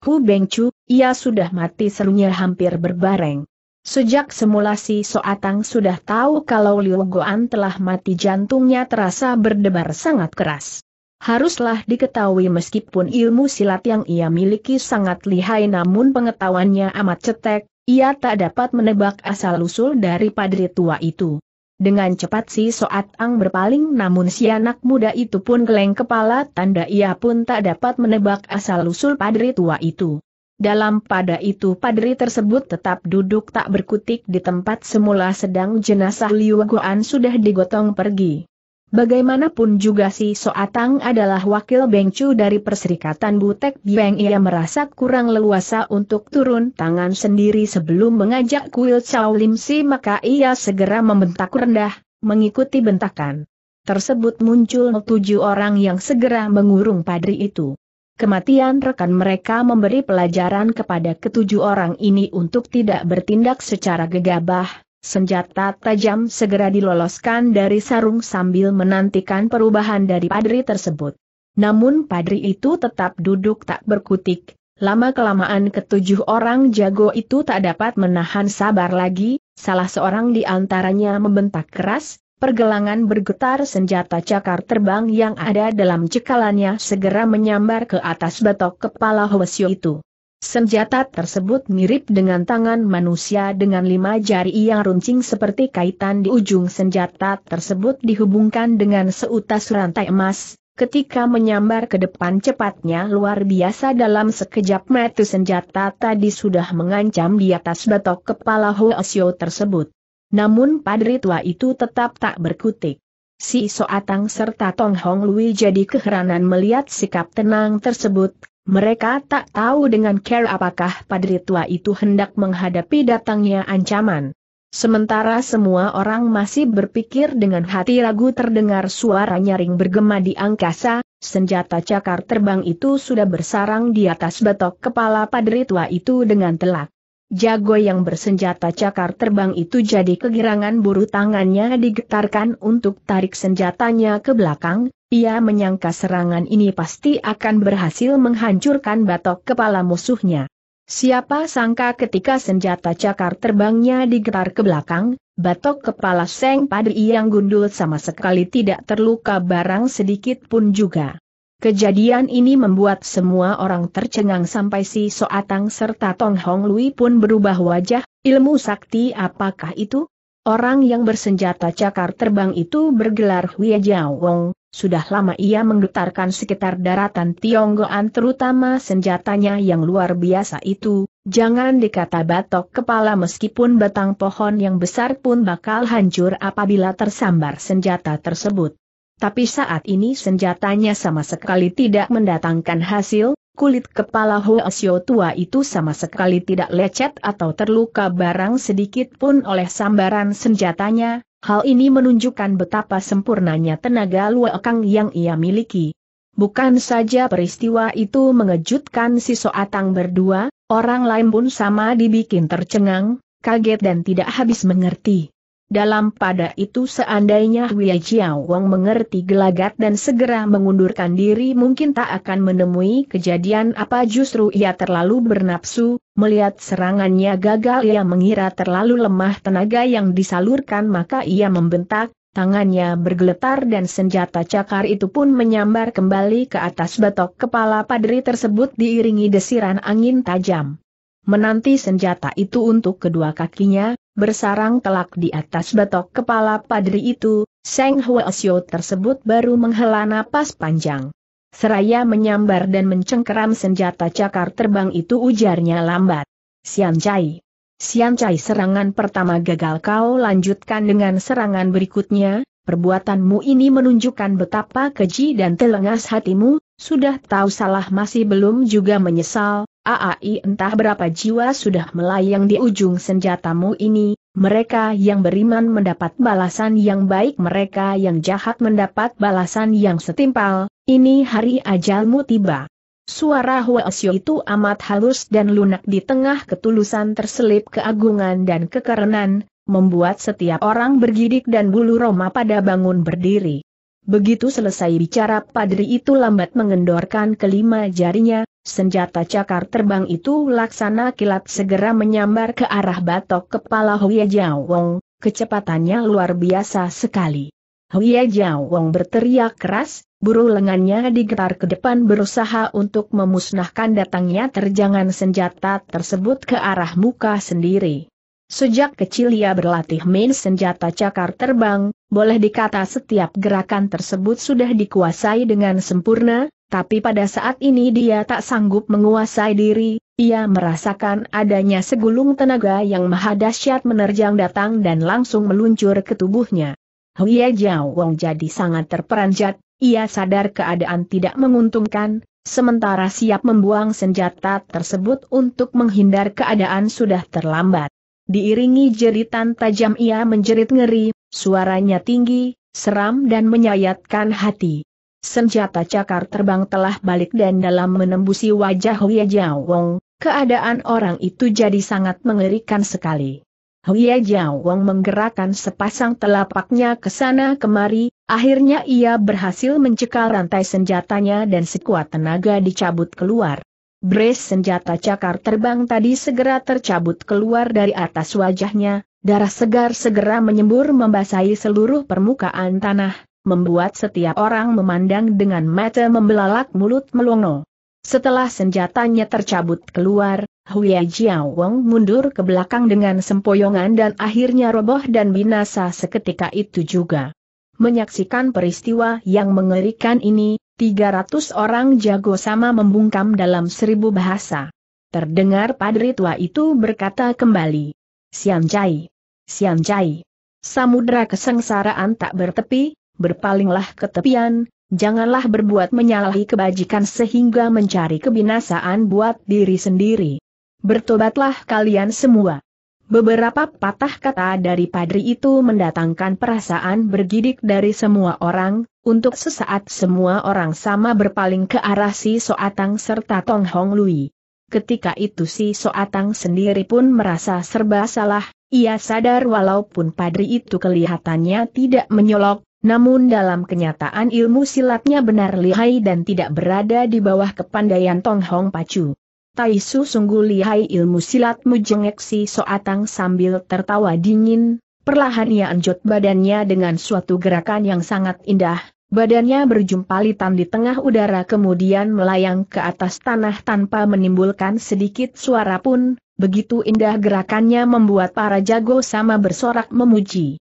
Hu bengchu, ia sudah mati serunya hampir berbareng. Sejak semula si Soatang sudah tahu kalau Liu Goan telah mati jantungnya terasa berdebar sangat keras. Haruslah diketahui meskipun ilmu silat yang ia miliki sangat lihai namun pengetahuannya amat cetek, ia tak dapat menebak asal-usul dari padri tua itu. Dengan cepat si Soatang berpaling namun si anak muda itu pun geleng kepala tanda ia pun tak dapat menebak asal-usul padri tua itu. Dalam pada itu padri tersebut tetap duduk tak berkutik di tempat semula sedang jenazah Liu Guan sudah digotong pergi. Bagaimanapun juga si Soatang adalah wakil Bengcu dari Perserikatan Butek Bieng ia merasa kurang leluasa untuk turun tangan sendiri sebelum mengajak Kuil Chow Lim Si maka ia segera membentak rendah, mengikuti bentakan. Tersebut muncul tujuh orang yang segera mengurung padri itu. Kematian rekan mereka memberi pelajaran kepada ketujuh orang ini untuk tidak bertindak secara gegabah, senjata tajam segera diloloskan dari sarung sambil menantikan perubahan dari padri tersebut. Namun padri itu tetap duduk tak berkutik, lama-kelamaan ketujuh orang jago itu tak dapat menahan sabar lagi, salah seorang di antaranya membentak keras, pergelangan bergetar senjata cakar terbang yang ada dalam cekalannya segera menyambar ke atas batok kepala Hwasyo itu. Senjata tersebut mirip dengan tangan manusia dengan lima jari yang runcing seperti kaitan di ujung senjata tersebut dihubungkan dengan seutas rantai emas. Ketika menyambar ke depan cepatnya luar biasa dalam sekejap metu senjata tadi sudah mengancam di atas batok kepala Hwasyo tersebut. Namun padri tua itu tetap tak berkutik. Si Soatang serta Tong Hong Lui jadi keheranan melihat sikap tenang tersebut, mereka tak tahu dengan care apakah padri tua itu hendak menghadapi datangnya ancaman. Sementara semua orang masih berpikir dengan hati ragu terdengar suara nyaring bergema di angkasa, senjata cakar terbang itu sudah bersarang di atas batok kepala padri tua itu dengan telak. Jago yang bersenjata cakar terbang itu jadi kegirangan buru tangannya digetarkan untuk tarik senjatanya ke belakang, ia menyangka serangan ini pasti akan berhasil menghancurkan batok kepala musuhnya. Siapa sangka ketika senjata cakar terbangnya digetar ke belakang, batok kepala Seng Padri yang gundul sama sekali tidak terluka barang sedikit pun juga. Kejadian ini membuat semua orang tercengang sampai si Soatang serta Tong Hong Lui pun berubah wajah, ilmu sakti apakah itu? Orang yang bersenjata cakar terbang itu bergelar Huya Wong. sudah lama ia menggetarkan sekitar daratan Tionggoan terutama senjatanya yang luar biasa itu, jangan dikata batok kepala meskipun batang pohon yang besar pun bakal hancur apabila tersambar senjata tersebut. Tapi saat ini senjatanya sama sekali tidak mendatangkan hasil, kulit kepala Hoesio tua itu sama sekali tidak lecet atau terluka barang sedikit pun oleh sambaran senjatanya, hal ini menunjukkan betapa sempurnanya tenaga Luo Kang yang ia miliki. Bukan saja peristiwa itu mengejutkan si Soatang berdua, orang lain pun sama dibikin tercengang, kaget dan tidak habis mengerti. Dalam pada itu seandainya Wei Jiawang mengerti gelagat dan segera mengundurkan diri mungkin tak akan menemui kejadian apa justru ia terlalu bernapsu, melihat serangannya gagal ia mengira terlalu lemah tenaga yang disalurkan maka ia membentak, tangannya bergeletar dan senjata cakar itu pun menyambar kembali ke atas batok kepala padri tersebut diiringi desiran angin tajam menanti senjata itu untuk kedua kakinya, bersarang telak di atas batok kepala padri itu, Seng Huosio tersebut baru menghela napas panjang. Seraya menyambar dan mencengkeram senjata cakar terbang itu ujarnya lambat. Sian Chai. Sian Chai serangan pertama gagal kau lanjutkan dengan serangan berikutnya, perbuatanmu ini menunjukkan betapa keji dan telengas hatimu, sudah tahu salah masih belum juga menyesal, Aai entah berapa jiwa sudah melayang di ujung senjatamu ini, mereka yang beriman mendapat balasan yang baik mereka yang jahat mendapat balasan yang setimpal, ini hari ajalmu tiba. Suara Huasyo itu amat halus dan lunak di tengah ketulusan terselip keagungan dan kekerenan, membuat setiap orang bergidik dan bulu roma pada bangun berdiri. Begitu selesai bicara padri itu lambat mengendorkan kelima jarinya, Senjata cakar terbang itu laksana kilat segera menyambar ke arah batok kepala Huya Jiawong, kecepatannya luar biasa sekali. Huya Jiawong berteriak keras, buru lengannya digetar ke depan berusaha untuk memusnahkan datangnya terjangan senjata tersebut ke arah muka sendiri. Sejak kecil ia berlatih main senjata cakar terbang, boleh dikata setiap gerakan tersebut sudah dikuasai dengan sempurna, tapi pada saat ini dia tak sanggup menguasai diri, ia merasakan adanya segulung tenaga yang maha dahsyat menerjang datang dan langsung meluncur ke tubuhnya. Huye Jiao Wong jadi sangat terperanjat, ia sadar keadaan tidak menguntungkan, sementara siap membuang senjata tersebut untuk menghindar keadaan sudah terlambat. Diiringi jeritan tajam ia menjerit ngeri, suaranya tinggi, seram dan menyayatkan hati. Senjata cakar terbang telah balik dan dalam menembusi wajah Huya Wong, keadaan orang itu jadi sangat mengerikan sekali. Huya Wong menggerakkan sepasang telapaknya ke sana kemari, akhirnya ia berhasil mencekal rantai senjatanya dan sekuat tenaga dicabut keluar. Brace senjata cakar terbang tadi segera tercabut keluar dari atas wajahnya, darah segar segera menyembur membasahi seluruh permukaan tanah, membuat setiap orang memandang dengan mata membelalak mulut melongo. Setelah senjatanya tercabut keluar, Huya Jiao Wong mundur ke belakang dengan sempoyongan dan akhirnya roboh dan binasa seketika itu juga. Menyaksikan peristiwa yang mengerikan ini, 300 orang jago sama membungkam dalam seribu bahasa. Terdengar padri tua itu berkata kembali. Jai! Siang Jai! Samudra kesengsaraan tak bertepi, berpalinglah ke tepian, janganlah berbuat menyalahi kebajikan sehingga mencari kebinasaan buat diri sendiri. Bertobatlah kalian semua. Beberapa patah kata dari padri itu mendatangkan perasaan bergidik dari semua orang, untuk sesaat semua orang sama berpaling ke arah si Soatang serta Tong Hong Lui. Ketika itu si Soatang sendiri pun merasa serba salah, ia sadar walaupun padri itu kelihatannya tidak menyolok, namun dalam kenyataan ilmu silatnya benar lihai dan tidak berada di bawah kepandaian Tong Hong Pacu. Taisu sungguh lihai ilmu silatmu jengek si Soatang sambil tertawa dingin, perlahan ia anjut badannya dengan suatu gerakan yang sangat indah, badannya berjumpa berjumpalitan di tengah udara kemudian melayang ke atas tanah tanpa menimbulkan sedikit suara pun, begitu indah gerakannya membuat para jago sama bersorak memuji.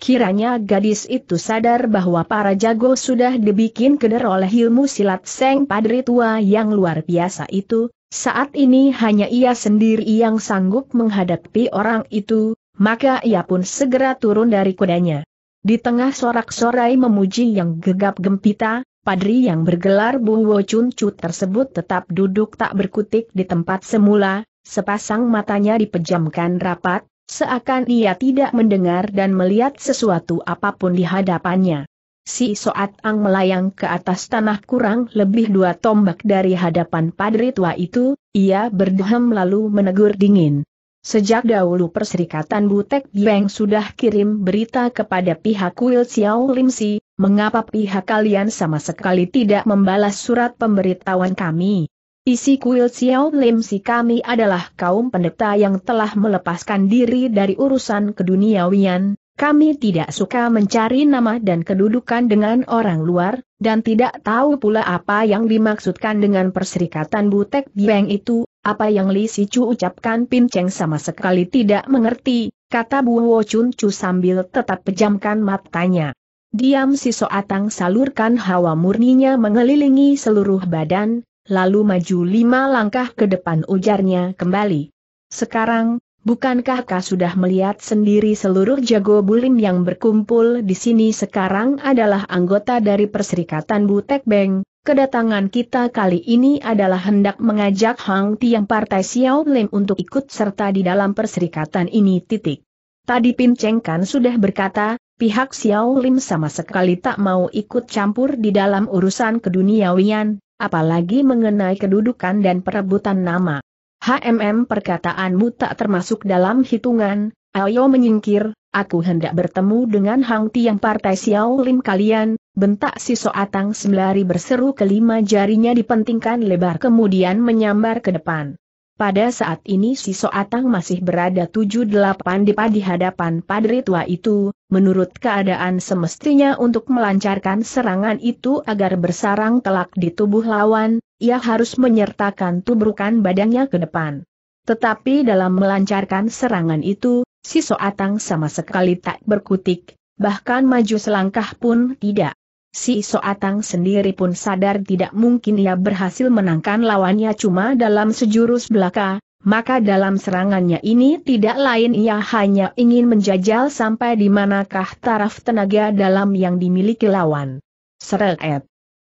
Kiranya gadis itu sadar bahwa para jago sudah dibikin keder oleh ilmu silat Seng Padri Tua yang luar biasa itu, saat ini hanya ia sendiri yang sanggup menghadapi orang itu, maka ia pun segera turun dari kudanya. Di tengah sorak-sorai memuji yang gegap gempita, Padri yang bergelar Buwo Chun Chu tersebut tetap duduk tak berkutik di tempat semula, sepasang matanya dipejamkan rapat, Seakan ia tidak mendengar dan melihat sesuatu apapun di hadapannya. Si Soat Ang melayang ke atas tanah kurang lebih dua tombak dari hadapan padri tua itu, ia berdehem lalu menegur dingin. Sejak dahulu Perserikatan Butek Bieng sudah kirim berita kepada pihak Kuil Xiao Lim Si, mengapa pihak kalian sama sekali tidak membalas surat pemberitahuan kami? Isi kuil Xiao Lim Si kami adalah kaum pendeta yang telah melepaskan diri dari urusan keduniawian, kami tidak suka mencari nama dan kedudukan dengan orang luar, dan tidak tahu pula apa yang dimaksudkan dengan perserikatan Butek Dieng itu, apa yang Li Si Chu ucapkan Pin Cheng sama sekali tidak mengerti, kata Buo Chun Chu sambil tetap pejamkan matanya. Diam si Soatang salurkan hawa murninya mengelilingi seluruh badan, lalu maju lima langkah ke depan ujarnya kembali. Sekarang, bukankah kau sudah melihat sendiri seluruh jago bulim yang berkumpul di sini sekarang adalah anggota dari Perserikatan Butek Beng, Kedatangan kita kali ini adalah hendak mengajak Hang Tiang Partai Xiao Lim untuk ikut serta di dalam perserikatan ini titik. Tadi Pin Cheng kan sudah berkata, pihak Xiao Lim sama sekali tak mau ikut campur di dalam urusan keduniawian, apalagi mengenai kedudukan dan perebutan nama. HMM perkataanmu tak termasuk dalam hitungan, ayo menyingkir, aku hendak bertemu dengan Hang Tiang Partai Xiao Lim kalian, bentak si Soatang sembari berseru kelima jarinya dipentingkan lebar kemudian menyambar ke depan. Pada saat ini si Soatang masih berada tujuh delapan di di hadapan padri tua itu, menurut keadaan semestinya untuk melancarkan serangan itu agar bersarang kelak di tubuh lawan, ia harus menyertakan tubrukan badannya ke depan. Tetapi dalam melancarkan serangan itu, si Soatang sama sekali tak berkutik, bahkan maju selangkah pun tidak. Si Soatang sendiri pun sadar tidak mungkin ia berhasil menangkan lawannya cuma dalam sejurus belaka, maka dalam serangannya ini tidak lain ia hanya ingin menjajal sampai di manakah taraf tenaga dalam yang dimiliki lawan. Seret,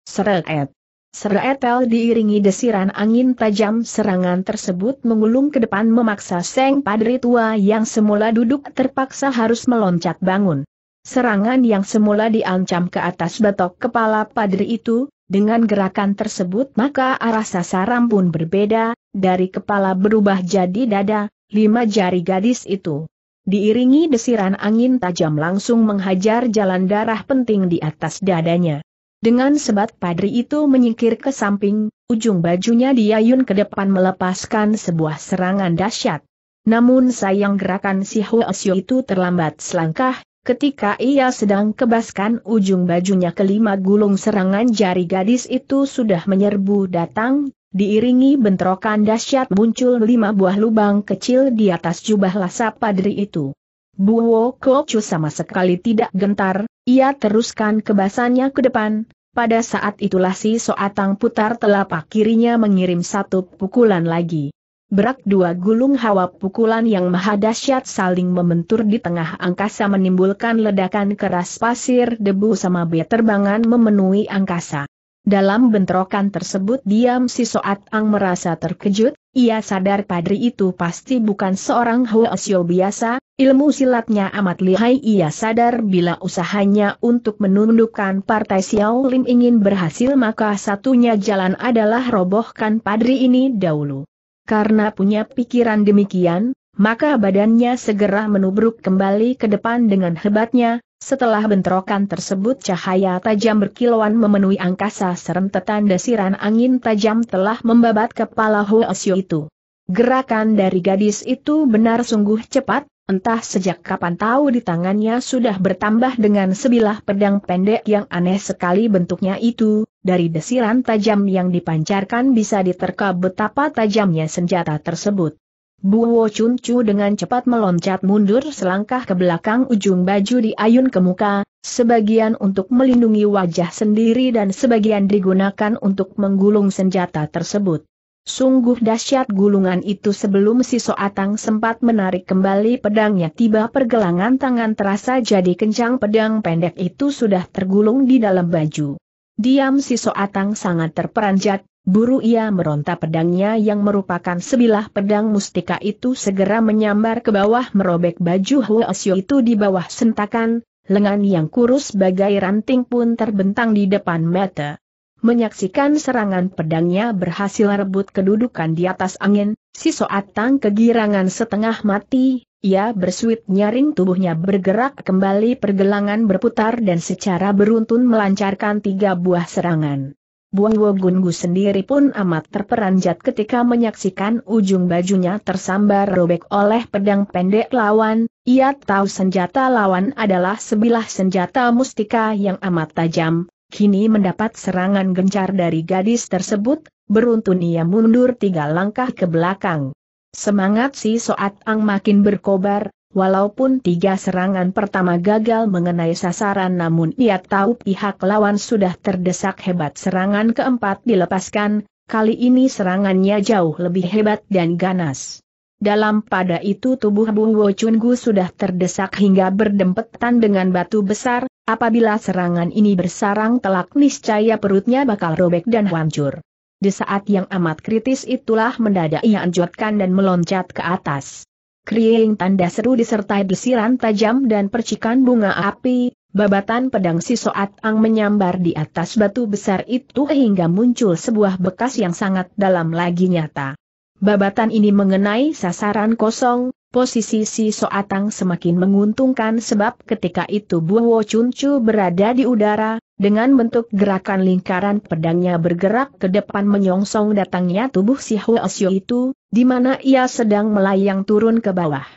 seret, seretel diiringi desiran angin tajam serangan tersebut mengulung ke depan memaksa Seng Padri tua yang semula duduk terpaksa harus meloncat bangun. Serangan yang semula diancam ke atas batok kepala padri itu, dengan gerakan tersebut maka arah sasaran pun berbeda, dari kepala berubah jadi dada, lima jari gadis itu. Diiringi desiran angin tajam langsung menghajar jalan darah penting di atas dadanya. Dengan sebat padri itu menyingkir ke samping, ujung bajunya diayun ke depan melepaskan sebuah serangan dahsyat. Namun sayang gerakan si Huasyo itu terlambat selangkah, Ketika ia sedang kebaskan ujung bajunya kelima gulung serangan jari gadis itu sudah menyerbu datang, diiringi bentrokan dahsyat muncul lima buah lubang kecil di atas jubah lasa padri itu. Buwo Kocu sama sekali tidak gentar, ia teruskan kebasannya ke depan, pada saat itulah si Soatang putar telapak kirinya mengirim satu pukulan lagi. Berak dua gulung hawa pukulan yang maha dahsyat saling membentur di tengah angkasa menimbulkan ledakan keras pasir debu sama terbangan memenuhi angkasa. Dalam bentrokan tersebut diam si Soat Ang merasa terkejut, ia sadar padri itu pasti bukan seorang Hoesio biasa, ilmu silatnya amat lihai ia sadar bila usahanya untuk menundukkan partai Xiao Lim ingin berhasil maka satunya jalan adalah robohkan padri ini dahulu. Karena punya pikiran demikian, maka badannya segera menubruk kembali ke depan dengan hebatnya, setelah bentrokan tersebut cahaya tajam berkilauan memenuhi angkasa serentetan desiran angin tajam telah membabat kepala Hoesyo itu. Gerakan dari gadis itu benar sungguh cepat, entah sejak kapan tahu di tangannya sudah bertambah dengan sebilah pedang pendek yang aneh sekali bentuknya itu, dari desiran tajam yang dipancarkan bisa diterka betapa tajamnya senjata tersebut. Buwo Chun Chu dengan cepat meloncat mundur selangkah ke belakang ujung baju diayun ke muka, sebagian untuk melindungi wajah sendiri dan sebagian digunakan untuk menggulung senjata tersebut. Sungguh dahsyat gulungan itu sebelum si Soatang sempat menarik kembali pedangnya tiba pergelangan tangan terasa jadi kencang pedang pendek itu sudah tergulung di dalam baju. Diam si Soatang sangat terperanjat, buru ia meronta pedangnya yang merupakan sebilah pedang mustika itu segera menyambar ke bawah merobek baju Huo itu di bawah sentakan, lengan yang kurus bagai ranting pun terbentang di depan mata. Menyaksikan serangan pedangnya berhasil rebut kedudukan di atas angin, si Soatang kegirangan setengah mati, ia bersuit nyaring tubuhnya bergerak kembali pergelangan berputar dan secara beruntun melancarkan tiga buah serangan. Buang Gungu sendiri pun amat terperanjat ketika menyaksikan ujung bajunya tersambar robek oleh pedang pendek lawan, ia tahu senjata lawan adalah sebilah senjata mustika yang amat tajam, kini mendapat serangan gencar dari gadis tersebut, beruntun ia mundur tiga langkah ke belakang. Semangat si Soat Ang makin berkobar, walaupun tiga serangan pertama gagal mengenai sasaran namun ia tahu pihak lawan sudah terdesak hebat serangan keempat dilepaskan, kali ini serangannya jauh lebih hebat dan ganas. Dalam pada itu tubuh Bu Chungu sudah terdesak hingga berdempetan dengan batu besar, apabila serangan ini bersarang telak niscaya perutnya bakal robek dan hancur. Di saat yang amat kritis itulah mendadak ia anjotkan dan meloncat ke atas. Kriing tanda seru disertai desiran tajam dan percikan bunga api, babatan pedang si Soat Ang menyambar di atas batu besar itu hingga muncul sebuah bekas yang sangat dalam lagi nyata. Babatan ini mengenai sasaran kosong, posisi si Soatang semakin menguntungkan sebab ketika itu Buo Cuncu berada di udara, dengan bentuk gerakan lingkaran pedangnya bergerak ke depan menyongsong datangnya tubuh si Huasyo itu, di mana ia sedang melayang turun ke bawah.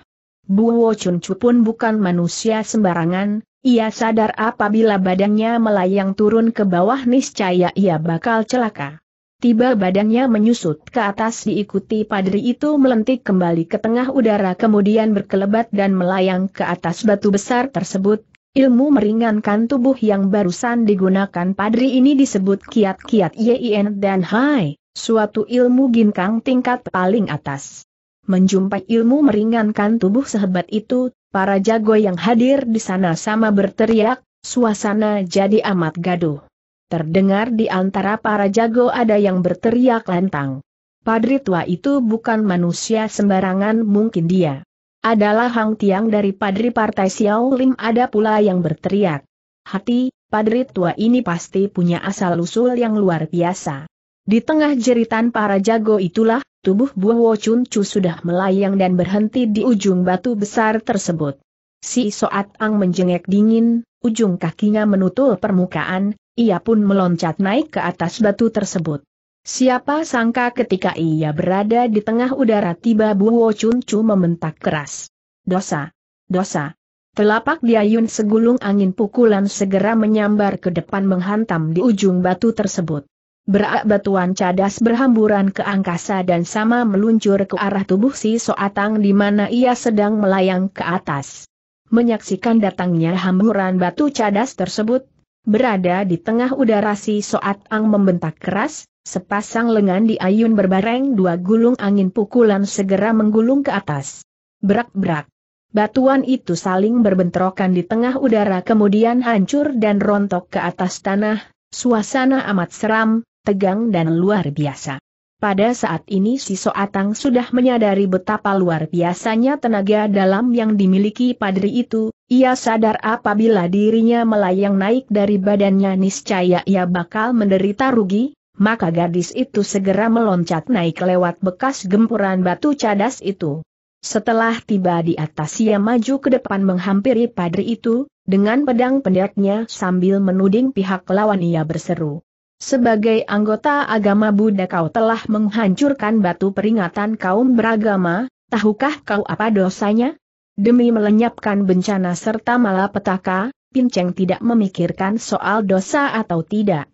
Buo Chuncu pun bukan manusia sembarangan, ia sadar apabila badannya melayang turun ke bawah niscaya ia bakal celaka. Tiba badannya menyusut ke atas diikuti padri itu melentik kembali ke tengah udara kemudian berkelebat dan melayang ke atas batu besar tersebut, Ilmu meringankan tubuh yang barusan digunakan padri ini disebut kiat-kiat Yin dan Hai, suatu ilmu ginkang tingkat paling atas. Menjumpai ilmu meringankan tubuh sehebat itu, para jago yang hadir di sana sama berteriak, suasana jadi amat gaduh. Terdengar di antara para jago ada yang berteriak lantang. Padri tua itu bukan manusia sembarangan mungkin dia adalah Hang Tiang dari Padri Partai Xiao Lim ada pula yang berteriak. Hati, Padri tua ini pasti punya asal-usul yang luar biasa. Di tengah jeritan para jago itulah, tubuh Buo Chun Chu sudah melayang dan berhenti di ujung batu besar tersebut. Si Soat Ang menjengek dingin, ujung kakinya menutup permukaan, ia pun meloncat naik ke atas batu tersebut. Siapa sangka ketika ia berada di tengah udara tiba Buwo Chun Chu membentak keras. Dosa! Dosa! Telapak diayun segulung angin pukulan segera menyambar ke depan menghantam di ujung batu tersebut. Berak batuan cadas berhamburan ke angkasa dan sama meluncur ke arah tubuh si Soatang di mana ia sedang melayang ke atas. Menyaksikan datangnya hamburan batu cadas tersebut, berada di tengah udara si Soatang membentak keras, Sepasang lengan diayun berbareng dua gulung angin pukulan segera menggulung ke atas. Berak-berak. Batuan itu saling berbentrokan di tengah udara kemudian hancur dan rontok ke atas tanah, suasana amat seram, tegang dan luar biasa. Pada saat ini si Soatang sudah menyadari betapa luar biasanya tenaga dalam yang dimiliki padri itu, ia sadar apabila dirinya melayang naik dari badannya niscaya ia bakal menderita rugi, maka gadis itu segera meloncat naik lewat bekas gempuran batu cadas itu. Setelah tiba di atas ia maju ke depan menghampiri padri itu, dengan pedang pendeknya sambil menuding pihak lawan ia berseru. Sebagai anggota agama Buddha kau telah menghancurkan batu peringatan kaum beragama, tahukah kau apa dosanya? Demi melenyapkan bencana serta malapetaka, Pinceng tidak memikirkan soal dosa atau tidak.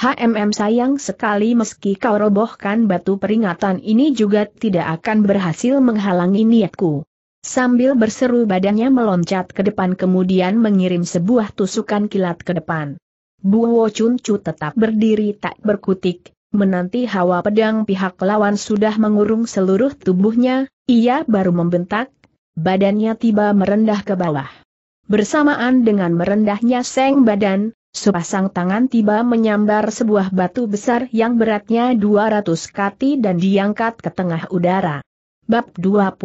HMM sayang sekali meski kau robohkan batu peringatan ini juga tidak akan berhasil menghalangi niatku. Sambil berseru badannya meloncat ke depan kemudian mengirim sebuah tusukan kilat ke depan. Buo Chun Chu tetap berdiri tak berkutik, menanti hawa pedang pihak lawan sudah mengurung seluruh tubuhnya, ia baru membentak, badannya tiba merendah ke bawah. Bersamaan dengan merendahnya seng badan, Sepasang tangan tiba menyambar sebuah batu besar yang beratnya 200 kati dan diangkat ke tengah udara. Bab 24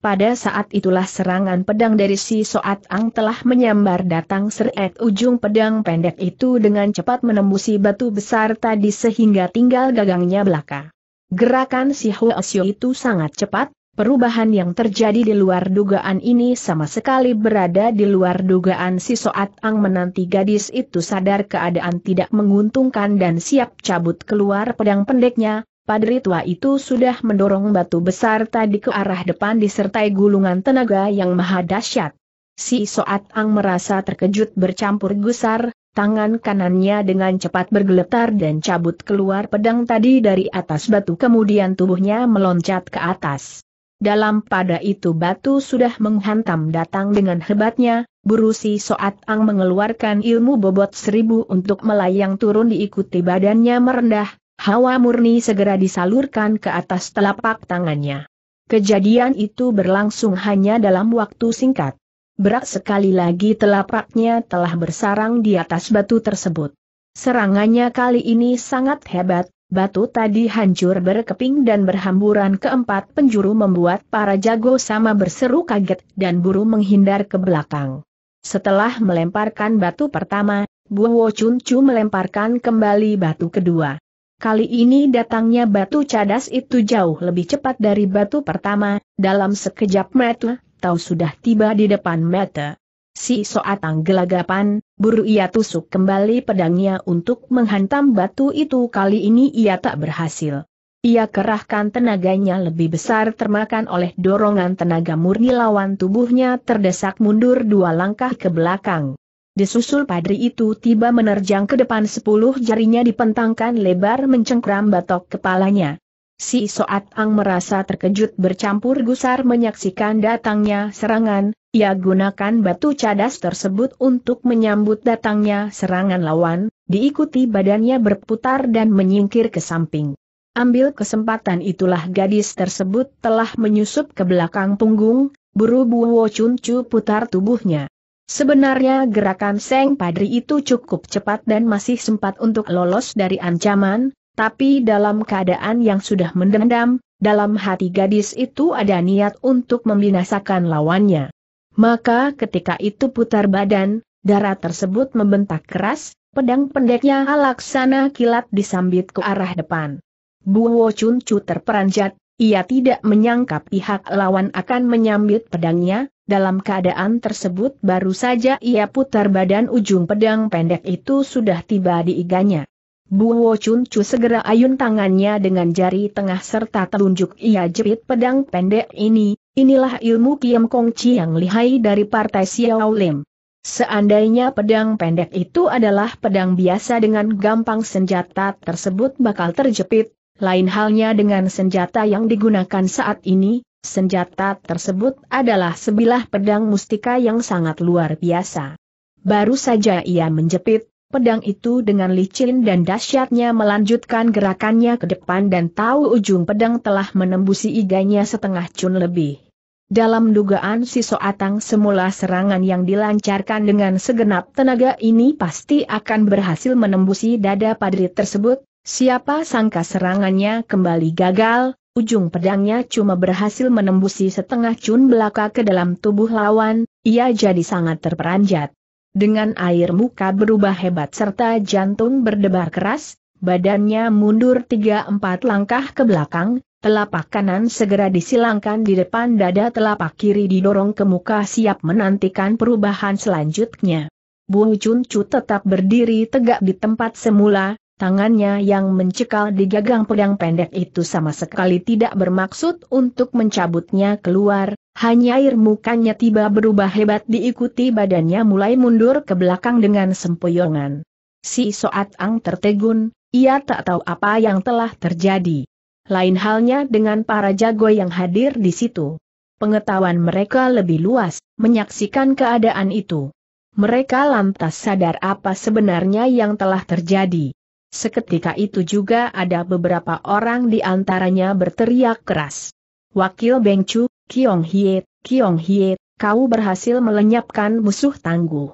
Pada saat itulah serangan pedang dari si Soat Ang telah menyambar datang seret ujung pedang pendek itu dengan cepat menembusi batu besar tadi sehingga tinggal gagangnya belaka. Gerakan si Huasio itu sangat cepat, Perubahan yang terjadi di luar dugaan ini sama sekali berada di luar dugaan si Soat Ang menanti gadis itu sadar keadaan tidak menguntungkan dan siap cabut keluar pedang pendeknya, padri tua itu sudah mendorong batu besar tadi ke arah depan disertai gulungan tenaga yang maha dahsyat. Si Soat Ang merasa terkejut bercampur gusar, tangan kanannya dengan cepat bergeletar dan cabut keluar pedang tadi dari atas batu kemudian tubuhnya meloncat ke atas. Dalam pada itu batu sudah menghantam datang dengan hebatnya, burusi Soat Ang mengeluarkan ilmu bobot seribu untuk melayang turun diikuti badannya merendah, hawa murni segera disalurkan ke atas telapak tangannya. Kejadian itu berlangsung hanya dalam waktu singkat. Berat sekali lagi telapaknya telah bersarang di atas batu tersebut. Serangannya kali ini sangat hebat, Batu tadi hancur berkeping dan berhamburan keempat penjuru membuat para jago sama berseru kaget dan buru menghindar ke belakang. Setelah melemparkan batu pertama, Buwo Chun Chu melemparkan kembali batu kedua. Kali ini datangnya batu cadas itu jauh lebih cepat dari batu pertama, dalam sekejap mata, tahu sudah tiba di depan mata. Si Soatang gelagapan, buru ia tusuk kembali pedangnya untuk menghantam batu itu kali ini ia tak berhasil. Ia kerahkan tenaganya lebih besar termakan oleh dorongan tenaga murni lawan tubuhnya terdesak mundur dua langkah ke belakang. Disusul padri itu tiba menerjang ke depan sepuluh jarinya dipentangkan lebar mencengkram batok kepalanya. Si Soat Ang merasa terkejut bercampur gusar menyaksikan datangnya serangan, ia gunakan batu cadas tersebut untuk menyambut datangnya serangan lawan, diikuti badannya berputar dan menyingkir ke samping. Ambil kesempatan itulah gadis tersebut telah menyusup ke belakang punggung, buru buwo cuncu putar tubuhnya. Sebenarnya gerakan Seng Padri itu cukup cepat dan masih sempat untuk lolos dari ancaman, tapi dalam keadaan yang sudah mendendam, dalam hati gadis itu ada niat untuk membinasakan lawannya. Maka ketika itu putar badan, darah tersebut membentak keras, pedang pendeknya laksana kilat disambit ke arah depan. Buwo Chun Chu terperanjat, ia tidak menyangka pihak lawan akan menyambit pedangnya, dalam keadaan tersebut baru saja ia putar badan ujung pedang pendek itu sudah tiba di iganya. Buwo Chun Chu segera ayun tangannya dengan jari tengah serta telunjuk ia jepit pedang pendek ini, inilah ilmu Kiam Kong Chi yang lihai dari partai Xiao Lim. Seandainya pedang pendek itu adalah pedang biasa dengan gampang senjata tersebut bakal terjepit, lain halnya dengan senjata yang digunakan saat ini, senjata tersebut adalah sebilah pedang mustika yang sangat luar biasa. Baru saja ia menjepit, Pedang itu dengan licin dan dahsyatnya melanjutkan gerakannya ke depan dan tahu ujung pedang telah menembusi iganya setengah cun lebih. Dalam dugaan si Soatang semula serangan yang dilancarkan dengan segenap tenaga ini pasti akan berhasil menembusi dada padri tersebut, siapa sangka serangannya kembali gagal, Ujung pedangnya cuma berhasil menembusi setengah cun belaka ke dalam tubuh lawan, ia jadi sangat terperanjat. Dengan air muka berubah hebat serta jantung berdebar keras, badannya mundur 3-4 langkah ke belakang, telapak kanan segera disilangkan di depan dada telapak kiri didorong ke muka siap menantikan perubahan selanjutnya. Bu Chun Chu tetap berdiri tegak di tempat semula, tangannya yang mencekal di gagang pedang pendek itu sama sekali tidak bermaksud untuk mencabutnya keluar, hanya air mukanya tiba berubah hebat diikuti badannya mulai mundur ke belakang dengan sempoyongan. Si Soat Ang tertegun, ia tak tahu apa yang telah terjadi. Lain halnya dengan para jago yang hadir di situ. Pengetahuan mereka lebih luas, menyaksikan keadaan itu. Mereka lantas sadar apa sebenarnya yang telah terjadi. Seketika itu juga ada beberapa orang di antaranya berteriak keras. Wakil Chu, Kiong Hie, Kiong Hie, kau berhasil melenyapkan musuh tangguh.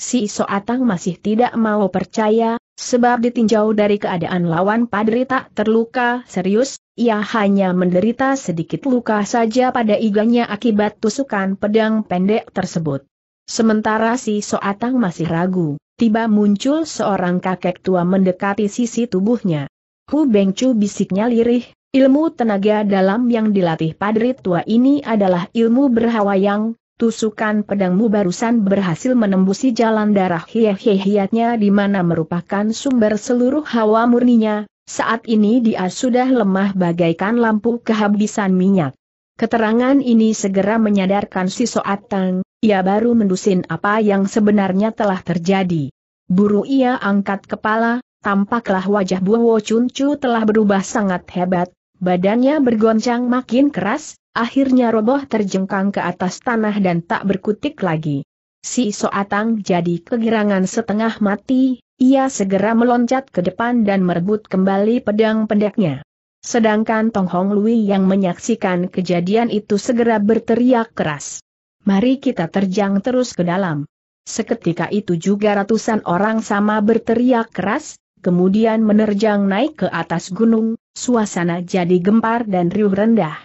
Si Soatang masih tidak mau percaya, sebab ditinjau dari keadaan lawan Padri tak terluka serius, ia hanya menderita sedikit luka saja pada iganya akibat tusukan pedang pendek tersebut. Sementara si Soatang masih ragu, tiba muncul seorang kakek tua mendekati sisi tubuhnya. Hu Bengcu bisiknya lirih, Ilmu tenaga dalam yang dilatih padri tua ini adalah ilmu berhawa yang tusukan pedangmu barusan berhasil menembusi jalan darah hiyah hiyahnya di mana merupakan sumber seluruh hawa murninya, saat ini dia sudah lemah bagaikan lampu kehabisan minyak. Keterangan ini segera menyadarkan si Soatang, ia baru mendusin apa yang sebenarnya telah terjadi. Buru ia angkat kepala, tampaklah wajah Chun Chu telah berubah sangat hebat, Badannya bergoncang makin keras, akhirnya roboh terjengkang ke atas tanah dan tak berkutik lagi. Si Soatang jadi kegirangan setengah mati, ia segera meloncat ke depan dan merebut kembali pedang pendeknya. Sedangkan Tong Hong Lui yang menyaksikan kejadian itu segera berteriak keras. Mari kita terjang terus ke dalam. Seketika itu juga ratusan orang sama berteriak keras, kemudian menerjang naik ke atas gunung, suasana jadi gempar dan riuh rendah.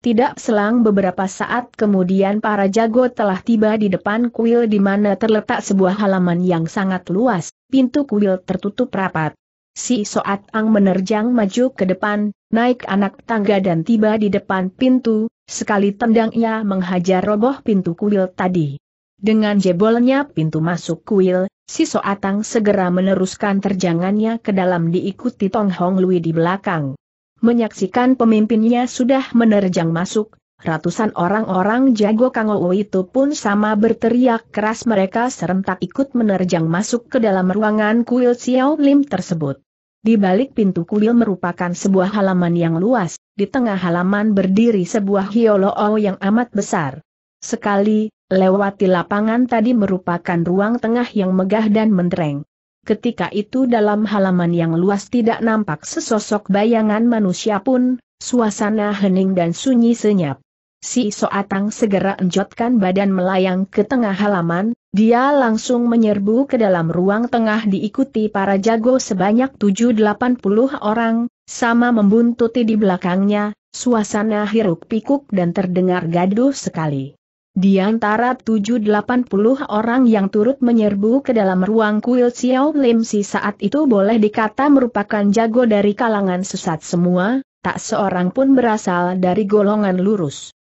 Tidak selang beberapa saat kemudian para jago telah tiba di depan kuil di mana terletak sebuah halaman yang sangat luas, pintu kuil tertutup rapat. Si Soat Ang menerjang maju ke depan, naik anak tangga dan tiba di depan pintu, sekali tendang ia menghajar roboh pintu kuil tadi. Dengan jebolnya pintu masuk kuil, si Soatang segera meneruskan terjangannya ke dalam diikuti Tong Hong Lui di belakang. Menyaksikan pemimpinnya sudah menerjang masuk, ratusan orang-orang jago Kang Ou itu pun sama berteriak keras mereka serentak ikut menerjang masuk ke dalam ruangan kuil Xiao Lim tersebut. Di balik pintu kuil merupakan sebuah halaman yang luas, di tengah halaman berdiri sebuah hioloo yang amat besar. Sekali, Lewati lapangan tadi merupakan ruang tengah yang megah dan mentereng. Ketika itu dalam halaman yang luas tidak nampak sesosok bayangan manusia pun, suasana hening dan sunyi senyap. Si Soatang segera enjotkan badan melayang ke tengah halaman, dia langsung menyerbu ke dalam ruang tengah diikuti para jago sebanyak 780 orang, sama membuntuti di belakangnya, suasana hiruk pikuk dan terdengar gaduh sekali. Di antara 780 orang yang turut menyerbu ke dalam ruang kuil Xiao Lim Si saat itu boleh dikata merupakan jago dari kalangan sesat semua, tak seorang pun berasal dari golongan lurus.